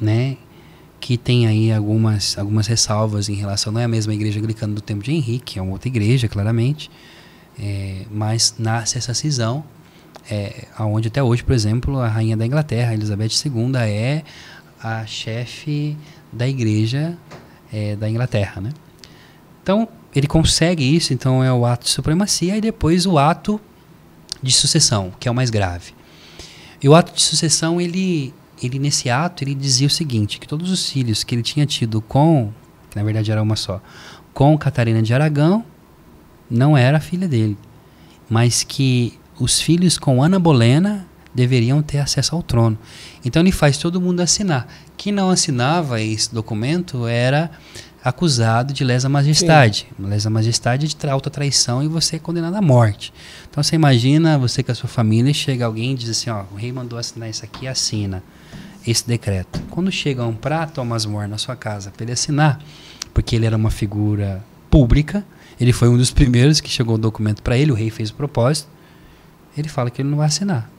né? que tem aí algumas, algumas ressalvas em relação, não é a mesma igreja anglicana do tempo de Henrique, é uma outra igreja, claramente, é, mas nasce essa cisão, é, aonde até hoje, por exemplo, a rainha da Inglaterra, Elizabeth II, é a chefe da igreja é, da Inglaterra, né? Então, ele consegue isso, então é o ato de supremacia e depois o ato de sucessão, que é o mais grave. E o ato de sucessão, ele ele nesse ato ele dizia o seguinte, que todos os filhos que ele tinha tido com, que na verdade era uma só, com Catarina de Aragão, não era filha dele, mas que os filhos com Ana Bolena deveriam ter acesso ao trono. Então ele faz todo mundo assinar. Quem não assinava esse documento era acusado de lesa majestade. Sim. Lesa majestade de alta traição e você é condenado à morte. Então você imagina, você com a sua família, chega alguém e diz assim, ó, o rei mandou assinar isso aqui, assina esse decreto. Quando chega um prato Thomas More na sua casa para ele assinar, porque ele era uma figura pública, ele foi um dos primeiros que chegou o documento para ele, o rei fez o propósito, ele fala que ele não vai assinar.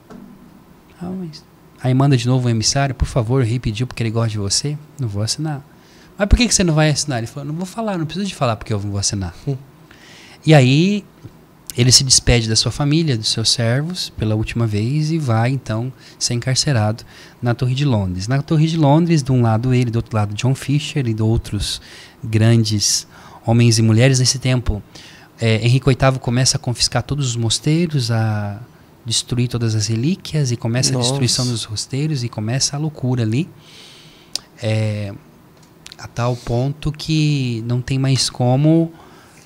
Ah, mas... Aí manda de novo um emissário, por favor, o rei pediu porque ele gosta de você, não vou assinar. Mas por que, que você não vai assinar? Ele falou, não vou falar, não preciso de falar porque eu não vou assinar. Hum. E aí ele se despede da sua família, dos seus servos, pela última vez e vai então ser encarcerado na Torre de Londres. Na Torre de Londres, de um lado ele, do outro lado John Fisher e de outros grandes homens e mulheres. Nesse tempo, é, Henrique VIII começa a confiscar todos os mosteiros, a destruir todas as relíquias e começa Nossa. a destruição dos mosteiros e começa a loucura ali. É, a tal ponto que não tem mais como.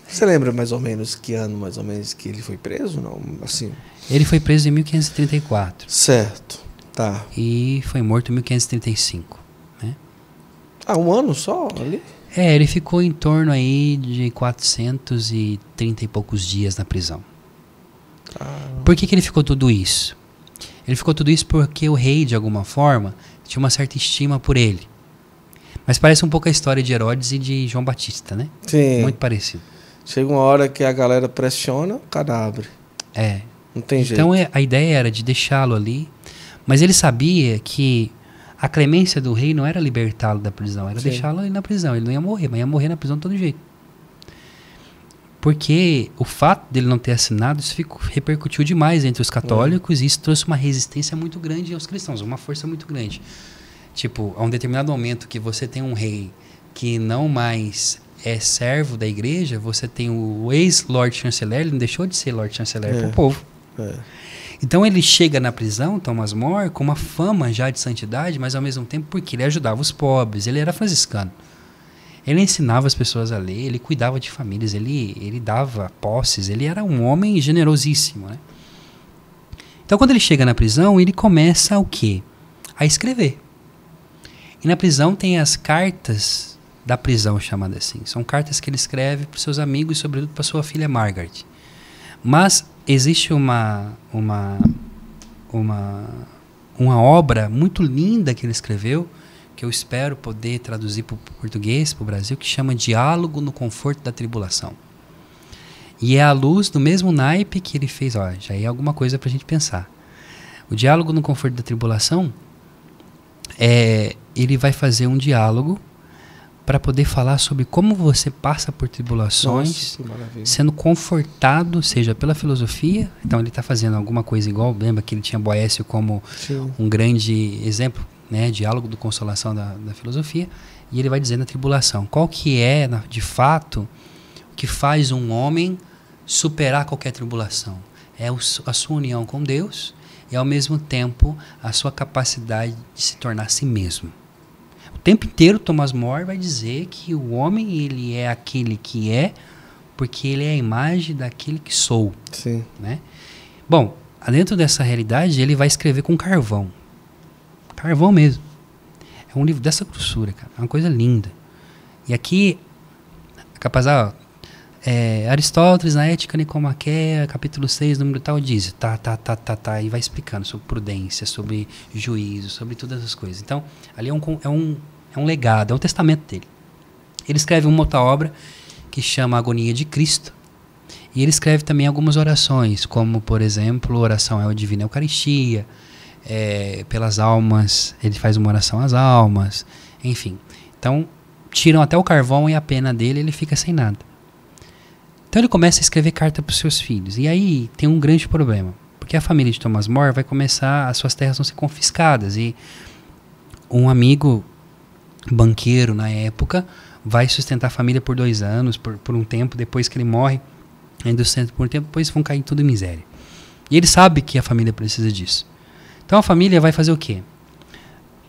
Você lembra mais ou menos que ano mais ou menos que ele foi preso? Não, assim. Ele foi preso em 1534. Certo. Tá. E foi morto em 1535. Né? Ah, um ano só ali? É, ele ficou em torno aí de 430 e poucos dias na prisão. Caramba. Tá. Por que, que ele ficou tudo isso? Ele ficou tudo isso porque o rei, de alguma forma, tinha uma certa estima por ele. Mas parece um pouco a história de Herodes e de João Batista, né? Sim. Muito parecido. Chega uma hora que a galera pressiona o cadáver. É. Não tem então, jeito. Então a ideia era de deixá-lo ali mas ele sabia que a clemência do rei não era libertá-lo da prisão, era deixá-lo na prisão. Ele não ia morrer, mas ia morrer na prisão de todo jeito. Porque o fato dele não ter assinado, isso ficou, repercutiu demais entre os católicos é. e isso trouxe uma resistência muito grande aos cristãos, uma força muito grande. Tipo, a um determinado momento que você tem um rei que não mais é servo da igreja, você tem o ex-Lord Chanceler, ele não deixou de ser Lord Chanceler é. para o povo. É. Então ele chega na prisão, Thomas More, com uma fama já de santidade, mas ao mesmo tempo porque ele ajudava os pobres, ele era franciscano. Ele ensinava as pessoas a ler, ele cuidava de famílias, ele, ele dava posses, ele era um homem generosíssimo. Né? Então quando ele chega na prisão, ele começa o quê? A escrever. E na prisão tem as cartas da prisão, chamada assim. São cartas que ele escreve para seus amigos e, sobretudo, para sua filha Margaret. Mas existe uma, uma, uma, uma obra muito linda que ele escreveu, que eu espero poder traduzir para o português, para o Brasil, que chama Diálogo no Conforto da Tribulação. E é à luz do mesmo naipe que ele fez, ó, já é alguma coisa para a gente pensar. O Diálogo no Conforto da Tribulação, é, ele vai fazer um diálogo para poder falar sobre como você passa por tribulações, Nossa, sendo confortado, seja pela filosofia, então ele está fazendo alguma coisa igual, lembra que ele tinha Boécio como Sim. um grande exemplo, né, diálogo do consolação da, da, filosofia, e ele vai dizendo a tribulação, qual que é, de fato, o que faz um homem superar qualquer tribulação? É a sua união com Deus e, ao mesmo tempo, a sua capacidade de se tornar a si mesmo tempo inteiro Thomas More vai dizer que o homem ele é aquele que é porque ele é a imagem daquele que sou. Sim. Né? Bom, dentro dessa realidade ele vai escrever com carvão. Carvão mesmo. É um livro dessa grossura, cara. É uma coisa linda. E aqui, capaz, ó, é, Aristóteles na Ética Nicomaqueia, capítulo 6, número tal, diz, tá, tá, tá, tá, tá, e vai explicando sobre prudência, sobre juízo, sobre todas essas coisas. Então, ali é um, é um é um legado, é um testamento dele. Ele escreve uma outra obra que chama Agonia de Cristo. E ele escreve também algumas orações, como, por exemplo, oração ao divino Eucaristia, é, pelas almas, ele faz uma oração às almas, enfim. Então, tiram até o carvão e a pena dele, ele fica sem nada. Então ele começa a escrever carta para os seus filhos. E aí tem um grande problema, porque a família de Thomas More vai começar, as suas terras vão ser confiscadas e um amigo banqueiro na época, vai sustentar a família por dois anos, por, por um tempo, depois que ele morre, ainda sustenta por um tempo, depois vão cair tudo em miséria. E ele sabe que a família precisa disso. Então a família vai fazer o quê?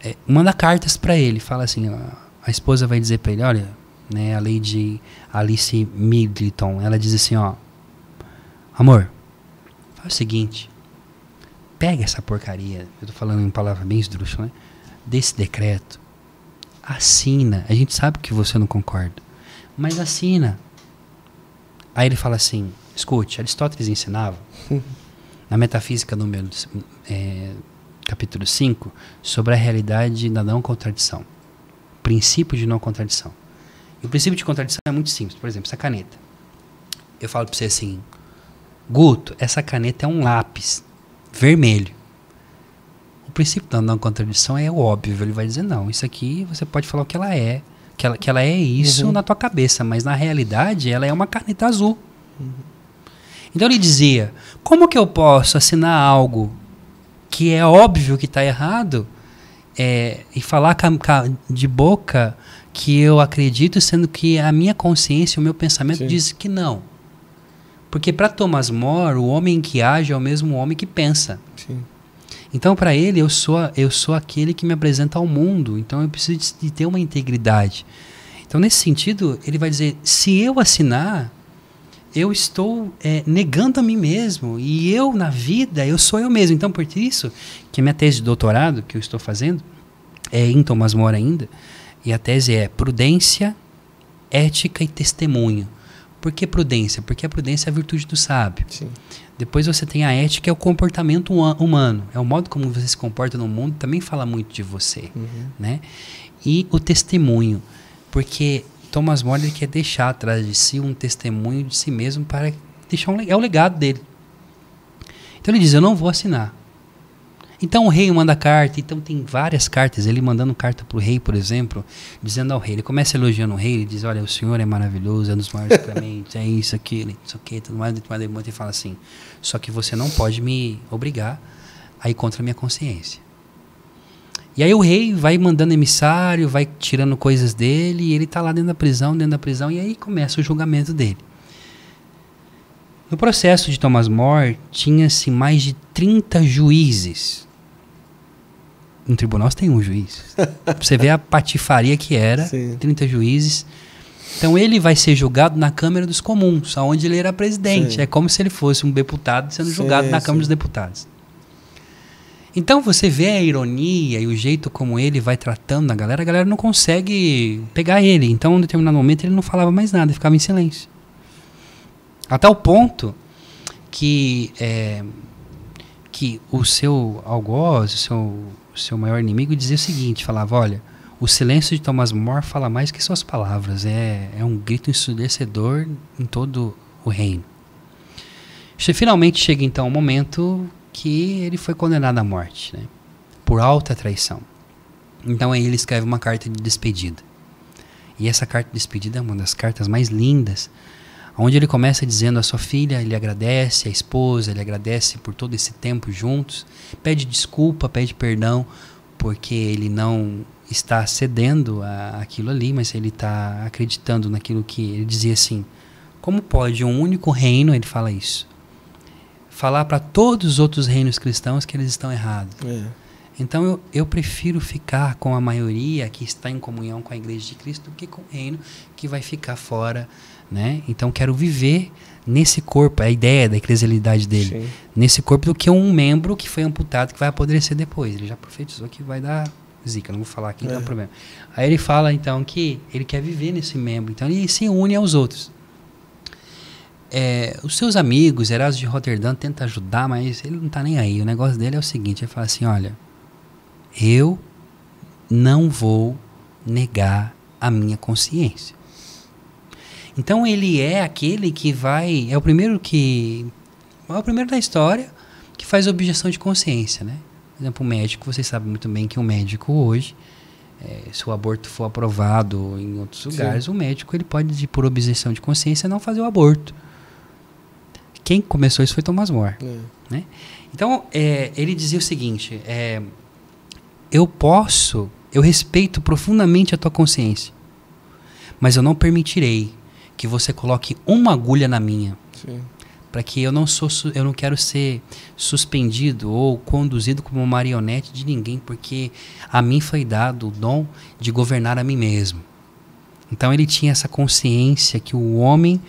É, manda cartas para ele, fala assim, a, a esposa vai dizer para ele, olha, né, a lei de Alice Middleton, ela diz assim, ó, amor, faz o seguinte, pega essa porcaria, eu tô falando em palavra bem esdrúxula, né, desse decreto, assina. A gente sabe que você não concorda, mas assina. Aí ele fala assim: escute, Aristóteles ensinava na Metafísica número é, capítulo 5 sobre a realidade da não contradição, princípio de não contradição. E o princípio de contradição é muito simples. Por exemplo, essa caneta. Eu falo para você assim: Guto, essa caneta é um lápis vermelho princípio da não contradição é óbvio. Ele vai dizer, não, isso aqui você pode falar o que ela é, que ela, que ela é isso uhum. na tua cabeça, mas na realidade ela é uma caneta azul. Uhum. Então ele dizia, como que eu posso assinar algo que é óbvio que está errado é, e falar de boca que eu acredito, sendo que a minha consciência, o meu pensamento Sim. diz que não. Porque para Thomas More, o homem que age é o mesmo homem que pensa. Então, para ele, eu sou, eu sou aquele que me apresenta ao mundo. Então, eu preciso de, de ter uma integridade. Então, nesse sentido, ele vai dizer: se eu assinar, eu estou é, negando a mim mesmo. E eu, na vida, eu sou eu mesmo. Então, por isso, que a minha tese de doutorado que eu estou fazendo é em Thomas More ainda, e a tese é prudência, ética e testemunho. Por que prudência? Porque a prudência é a virtude do sábio. Sim. Depois você tem a ética, é o comportamento humano, é o modo como você se comporta no mundo, também fala muito de você, uhum. né? E o testemunho, porque Thomas More quer deixar atrás de si um testemunho de si mesmo para deixar um, é o legado dele. Então ele diz: eu não vou assinar, então o rei manda carta, então tem várias cartas, ele mandando carta para o rei, por exemplo, dizendo ao rei, ele começa elogiando o rei, ele diz, olha, o senhor é maravilhoso, é um dos maiores clementes, é isso, aquilo, isso, aqui, tudo mais, tudo mais, ele manda e fala assim, só que você não pode me obrigar a ir contra a minha consciência. E aí o rei vai mandando emissário, vai tirando coisas dele, e ele está lá dentro da prisão, dentro da prisão, e aí começa o julgamento dele. No processo de Thomas More, tinha-se mais de 30 juízes no tribunal você tem um juiz. você vê a patifaria que era, Sim. 30 juízes. Então ele vai ser julgado na Câmara dos Comuns, aonde ele era presidente. Sim. É como se ele fosse um deputado sendo julgado na Câmara sim. dos Deputados. Então você vê a ironia e o jeito como ele vai tratando a galera, a galera não consegue pegar ele. Então, em um determinado momento, ele não falava mais nada, ficava em silêncio. A tal ponto que, é, que o seu algoz, o seu seu maior inimigo e dizia o seguinte: falava, olha, o silêncio de Thomas More fala mais que suas palavras, é, é um grito ensurdecedor em todo o reino. Finalmente chega então o momento que ele foi condenado à morte, né? por alta traição. Então aí ele escreve uma carta de despedida. E essa carta de despedida é uma das cartas mais lindas onde ele começa dizendo à sua filha, ele agradece, à esposa, ele agradece por todo esse tempo juntos, pede desculpa, pede perdão, porque ele não está cedendo a aquilo ali, mas ele está acreditando naquilo que ele dizia assim: como pode um único reino, ele fala isso, falar para todos os outros reinos cristãos que eles estão errados? É. Então eu, eu prefiro ficar com a maioria que está em comunhão com a Igreja de Cristo do que com o reino que vai ficar fora né? Então quero viver nesse corpo, é a ideia da eclesialidade dele, Sim. nesse corpo do que um membro que foi amputado que vai apodrecer depois. Ele já profetizou que vai dar zica, não vou falar aqui, é. não é problema. Aí ele fala então que ele quer viver nesse membro, então ele se une aos outros. É, os seus amigos, Erasmo de Roterdã, tenta ajudar, mas ele não está nem aí. O negócio dele é o seguinte: ele fala assim, olha, eu não vou negar a minha consciência. Então ele é aquele que vai, é o primeiro que é o primeiro da história que faz objeção de consciência, né? Por exemplo, o médico, vocês sabem muito bem que o um médico hoje, é, se o aborto for aprovado em outros lugares, o médico ele pode, por objeção de consciência, não fazer o aborto. Quem começou isso foi Thomas More. É. Né? Então, é, ele dizia o seguinte: é, eu posso, eu respeito profundamente a tua consciência, mas eu não permitirei que você coloque uma agulha na minha. Para que eu não sou eu não quero ser suspendido ou conduzido como marionete de ninguém, porque a mim foi dado o dom de governar a mim mesmo. Então ele tinha essa consciência que o homem,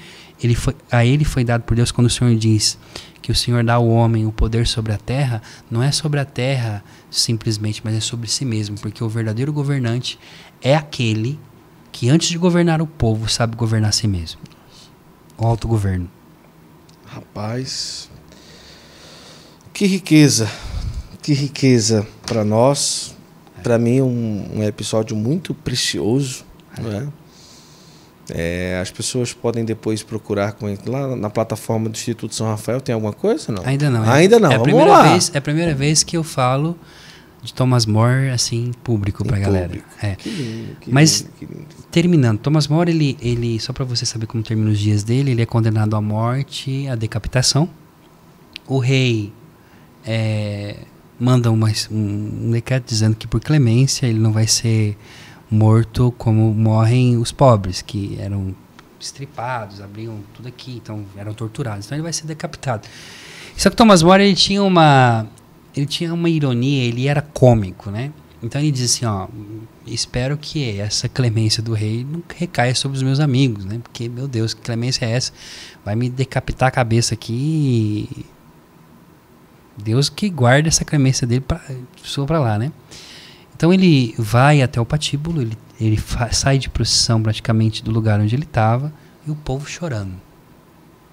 ele foi, a ele foi dado por Deus quando o Senhor diz que o Senhor dá ao homem o poder sobre a terra, não é sobre a terra simplesmente, mas é sobre si mesmo, porque o verdadeiro governante é aquele que antes de governar o povo, sabe governar a si mesmo. O autogoverno. Rapaz, que riqueza, que riqueza para nós. É. Para mim, um, um, episódio muito precioso. É. Né? É, as pessoas podem depois procurar com lá na plataforma do Instituto São Rafael tem alguma coisa não? Ainda não. É. Ainda não. É a Vamos primeira lá. vez, é a primeira vez que eu falo de Thomas More assim público para galera. Público. É. Que lindo, que Mas lindo, que lindo. terminando, Thomas More ele ele só para você saber como termina os dias dele, ele é condenado à morte, à decapitação. O rei é, manda uma, um, um decreto dizendo que por clemência ele não vai ser morto como morrem os pobres que eram estripados, abriam tudo aqui, então eram torturados. Então ele vai ser decapitado. Só que Thomas More ele tinha uma ele tinha uma ironia, ele era cômico, né? Então ele diz assim, ó, espero que essa clemência do rei não recaia sobre os meus amigos, né? Porque, meu Deus, que clemência é essa? Vai me decapitar a cabeça aqui e... Deus que guarde essa clemência dele para sobre lá, né? Então ele vai até o patíbulo, ele, ele sai de procissão praticamente do lugar onde ele estava e o povo chorando.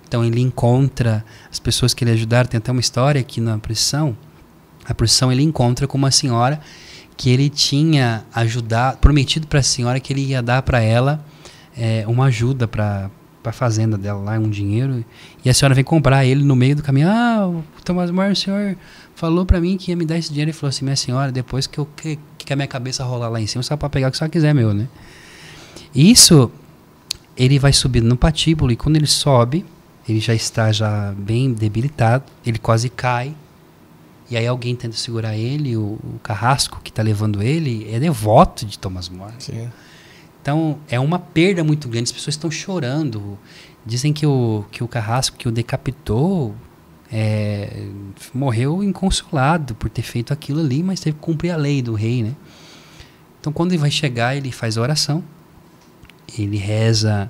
Então ele encontra as pessoas que ele ajudaram, tem até uma história aqui na procissão, a procissão ele encontra com uma senhora que ele tinha ajudado, prometido para a senhora que ele ia dar para ela é, uma ajuda para a fazenda dela lá, um dinheiro. E a senhora vem comprar ele no meio do caminho. Ah, o Tomás Maior, o senhor falou para mim que ia me dar esse dinheiro. Ele falou assim: minha senhora, depois que, eu, que, que a minha cabeça rolar lá em cima, só para pegar o que só quiser, meu, né? Isso, ele vai subindo no patíbulo e quando ele sobe, ele já está já bem debilitado, ele quase cai e aí alguém tenta segurar ele, o, o carrasco que está levando ele é devoto de Thomas More. Sim. Então é uma perda muito grande, as pessoas estão chorando. Dizem que o, que o carrasco que o decapitou é, morreu inconsolado por ter feito aquilo ali, mas teve que cumprir a lei do rei, né? Então quando ele vai chegar, ele faz a oração, ele reza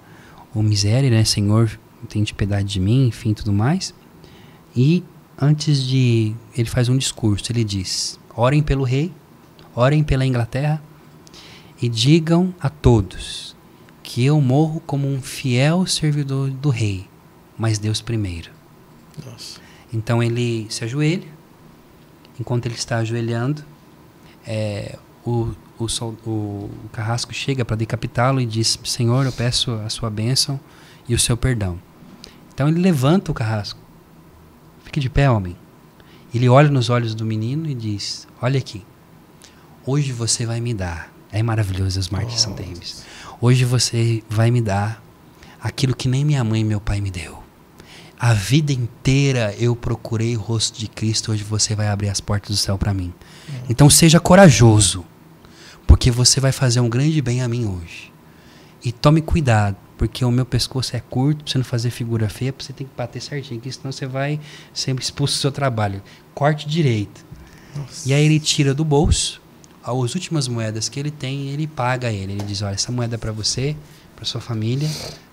o miséria, né? Senhor, tem de piedade de mim, enfim, tudo mais. E antes de. Ele faz um discurso, ele diz: orem pelo rei, orem pela Inglaterra e digam a todos que eu morro como um fiel servidor do rei, mas Deus primeiro. Nossa. Então ele se ajoelha, enquanto ele está ajoelhando, é, o, o, o, o carrasco chega para decapitá-lo e diz: Senhor, eu peço a sua bênção e o seu perdão. Então ele levanta o carrasco Fique de pé, homem. Ele olha nos olhos do menino e diz: Olha aqui, hoje você vai me dar. É maravilhoso os Martins São Davis. Hoje você vai me dar aquilo que nem minha mãe e meu pai me deu. A vida inteira eu procurei o rosto de Cristo, hoje você vai abrir as portas do céu para mim. É. Então seja corajoso, porque você vai fazer um grande bem a mim hoje. E tome cuidado porque o meu pescoço é curto, pra você não fazer figura feia, você tem que bater certinho, porque senão você vai ser expulso do seu trabalho. Corte direito. Nossa. E aí ele tira do bolso as últimas moedas que ele tem, ele paga ele. Ele diz: olha, essa moeda é para você, para sua família,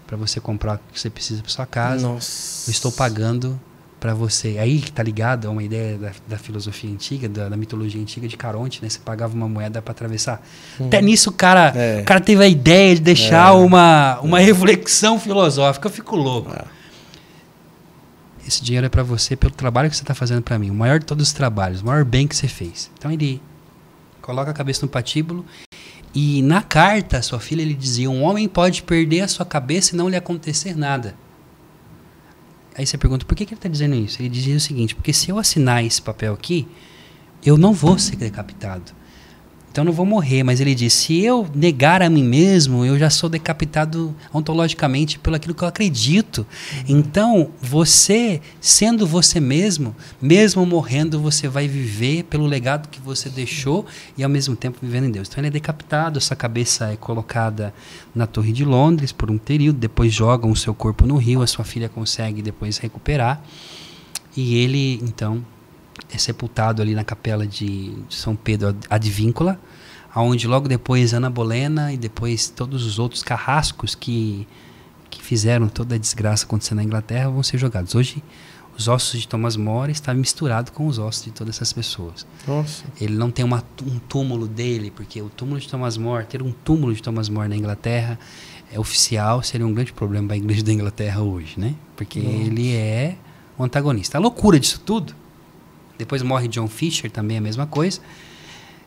para você comprar o que você precisa para sua casa. Nossa. Eu estou pagando para você. Aí que tá ligado a é uma ideia da, da filosofia antiga, da, da, mitologia antiga de Caronte, né? Você pagava uma moeda para atravessar. Hum. Até nisso o cara, é. o cara teve a ideia de deixar é. uma, uma é. reflexão filosófica. Eu fico louco. É. Esse dinheiro é para você pelo trabalho que você está fazendo para mim. O maior de todos os trabalhos, o maior bem que você fez. Então ele coloca a cabeça no patíbulo e na carta sua filha ele dizia: um homem pode perder a sua cabeça e não lhe acontecer nada Aí você pergunta, por que, que ele está dizendo isso? Ele dizia o seguinte, porque se eu assinar esse papel aqui, eu não vou ser decapitado. Então não vou morrer, mas ele diz: se eu negar a mim mesmo, eu já sou decapitado ontologicamente pelo aquilo que eu acredito. Uhum. Então, você sendo você mesmo, mesmo morrendo, você vai viver pelo legado que você deixou e ao mesmo tempo vivendo em Deus. Então ele é decapitado, sua cabeça é colocada na Torre de Londres por um período, depois jogam o seu corpo no rio, a sua filha consegue depois recuperar. E ele, então, é sepultado ali na capela de, São Pedro Advíncula, aonde logo depois Ana Bolena e depois todos os outros carrascos que, que fizeram toda a desgraça acontecer na Inglaterra vão ser jogados. Hoje, os ossos de Thomas More estão misturados com os ossos de todas essas pessoas. Nossa. Ele não tem uma, um túmulo dele, porque o túmulo de Thomas More, ter um túmulo de Thomas More na Inglaterra é oficial, seria um grande problema para a igreja da Inglaterra hoje, né? Porque Nossa. ele é o antagonista. A loucura disso tudo depois morre John Fisher, também é a mesma coisa.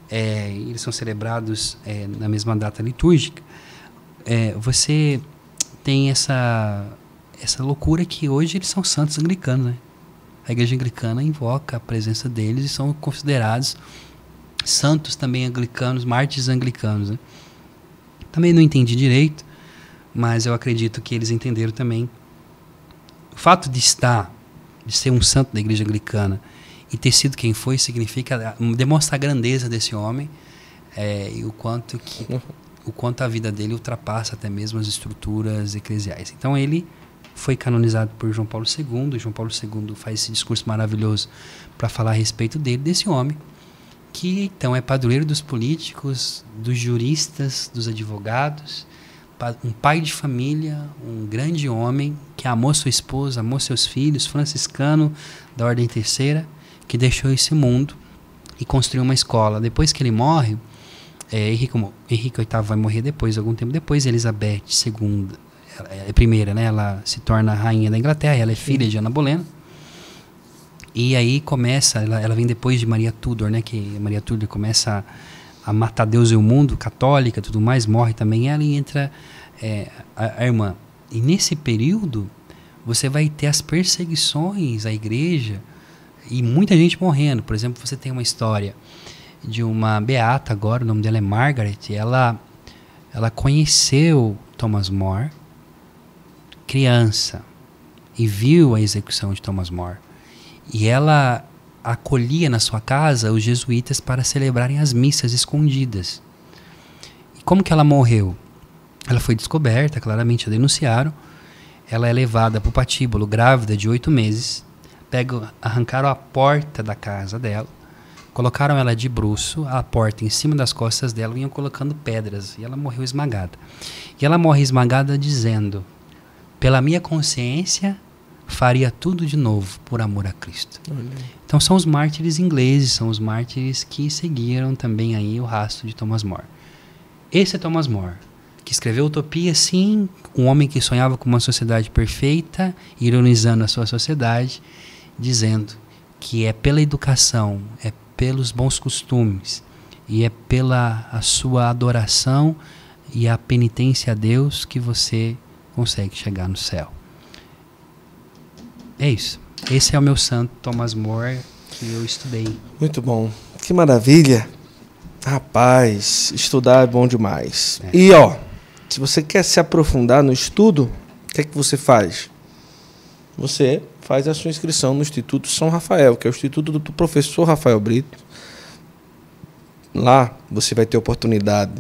É, eles são celebrados é, na mesma data litúrgica. É, você tem essa, essa loucura que hoje eles são santos anglicanos, né? A igreja anglicana invoca a presença deles e são considerados santos também anglicanos, mártires anglicanos. Né? Também não entendi direito, mas eu acredito que eles entenderam também. O fato de estar, de ser um santo da igreja anglicana, e ter sido quem foi significa é, demonstrar a grandeza desse homem é, e o quanto que o quanto a vida dele ultrapassa até mesmo as estruturas eclesiais. Então ele foi canonizado por João Paulo II. João Paulo II faz esse discurso maravilhoso para falar a respeito dele, desse homem que então é padroeiro dos políticos, dos juristas, dos advogados, um pai de família, um grande homem que amou sua esposa, amou seus filhos, franciscano da Ordem Terceira que deixou esse mundo e construiu uma escola. Depois que ele morre, é, Henrique, Henrique VIII vai morrer depois, algum tempo depois, Elizabeth II, ela, é, é primeira, né? Ela se torna rainha da Inglaterra, ela é filha de Ana Bolena. E aí começa, ela, ela vem depois de Maria Tudor, né? Que Maria Tudor começa a, a matar Deus e o mundo, católica, tudo mais, morre também ela e entra é, a, a irmã. E nesse período você vai ter as perseguições à igreja e muita gente morrendo. Por exemplo, você tem uma história de uma beata agora, o nome dela é Margaret, ela ela conheceu Thomas More criança e viu a execução de Thomas More. E ela acolhia na sua casa os jesuítas para celebrarem as missas escondidas. E como que ela morreu? Ela foi descoberta, claramente a denunciaram. Ela é levada para o patíbulo, grávida de oito meses, pegam, arrancaram a porta da casa dela, colocaram ela de bruço, a porta em cima das costas dela, e iam colocando pedras, e ela morreu esmagada. E ela morre esmagada dizendo: "Pela minha consciência, faria tudo de novo por amor a Cristo". Então são os mártires ingleses, são os mártires que seguiram também aí o rastro de Thomas More. Esse é Thomas More, que escreveu Utopia, sim, um homem que sonhava com uma sociedade perfeita, ironizando a sua sociedade, dizendo que é pela educação, é pelos bons costumes e é pela a sua adoração e a penitência a Deus que você consegue chegar no céu. É isso. Esse é o meu santo Thomas More que eu estudei. Muito bom. Que maravilha. Rapaz, estudar é bom demais. É. E ó, se você quer se aprofundar no estudo, o que é que você faz? Você faz a sua inscrição no Instituto São Rafael, que é o Instituto do Professor Rafael Brito. Lá você vai ter oportunidade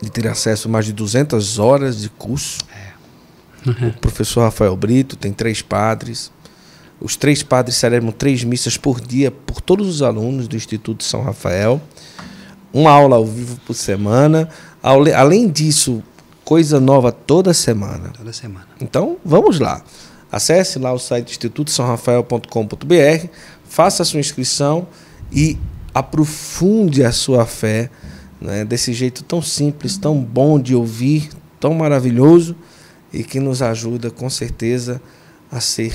de ter acesso a mais de 200 horas de curso. É. O professor Rafael Brito tem três padres. Os três padres celebram três missas por dia por todos os alunos do Instituto São Rafael. Uma aula ao vivo por semana. Além disso, coisa nova toda semana. Toda semana. Então, vamos lá. Acesse lá o site institutosaorafael.com.br, faça a sua inscrição e aprofunde a sua fé né, desse jeito tão simples, tão bom de ouvir, tão maravilhoso e que nos ajuda com certeza a, ser,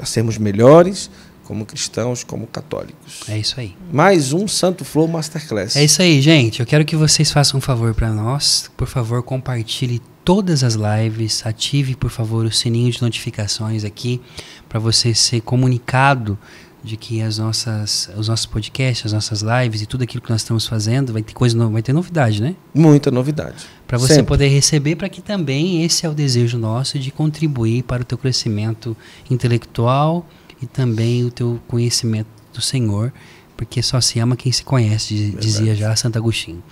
a sermos melhores como cristãos, como católicos. É isso aí. Mais um Santo Flow Masterclass. É isso aí, gente. Eu quero que vocês façam um favor para nós. Por favor, compartilhe todas as lives, ative, por favor, o sininho de notificações aqui para você ser comunicado de que as nossas, os nossos podcasts, as nossas lives e tudo aquilo que nós estamos fazendo vai ter coisa vai ter novidade, né? Muita novidade. Para você Sempre. poder receber, para que também esse é o desejo nosso de contribuir para o teu crescimento intelectual, e também o teu conhecimento do Senhor, porque só se ama quem se conhece, dizia já Santo Agostinho.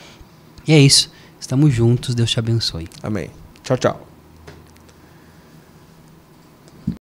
E é isso. Estamos juntos. Deus te abençoe. Amém. Tchau, tchau.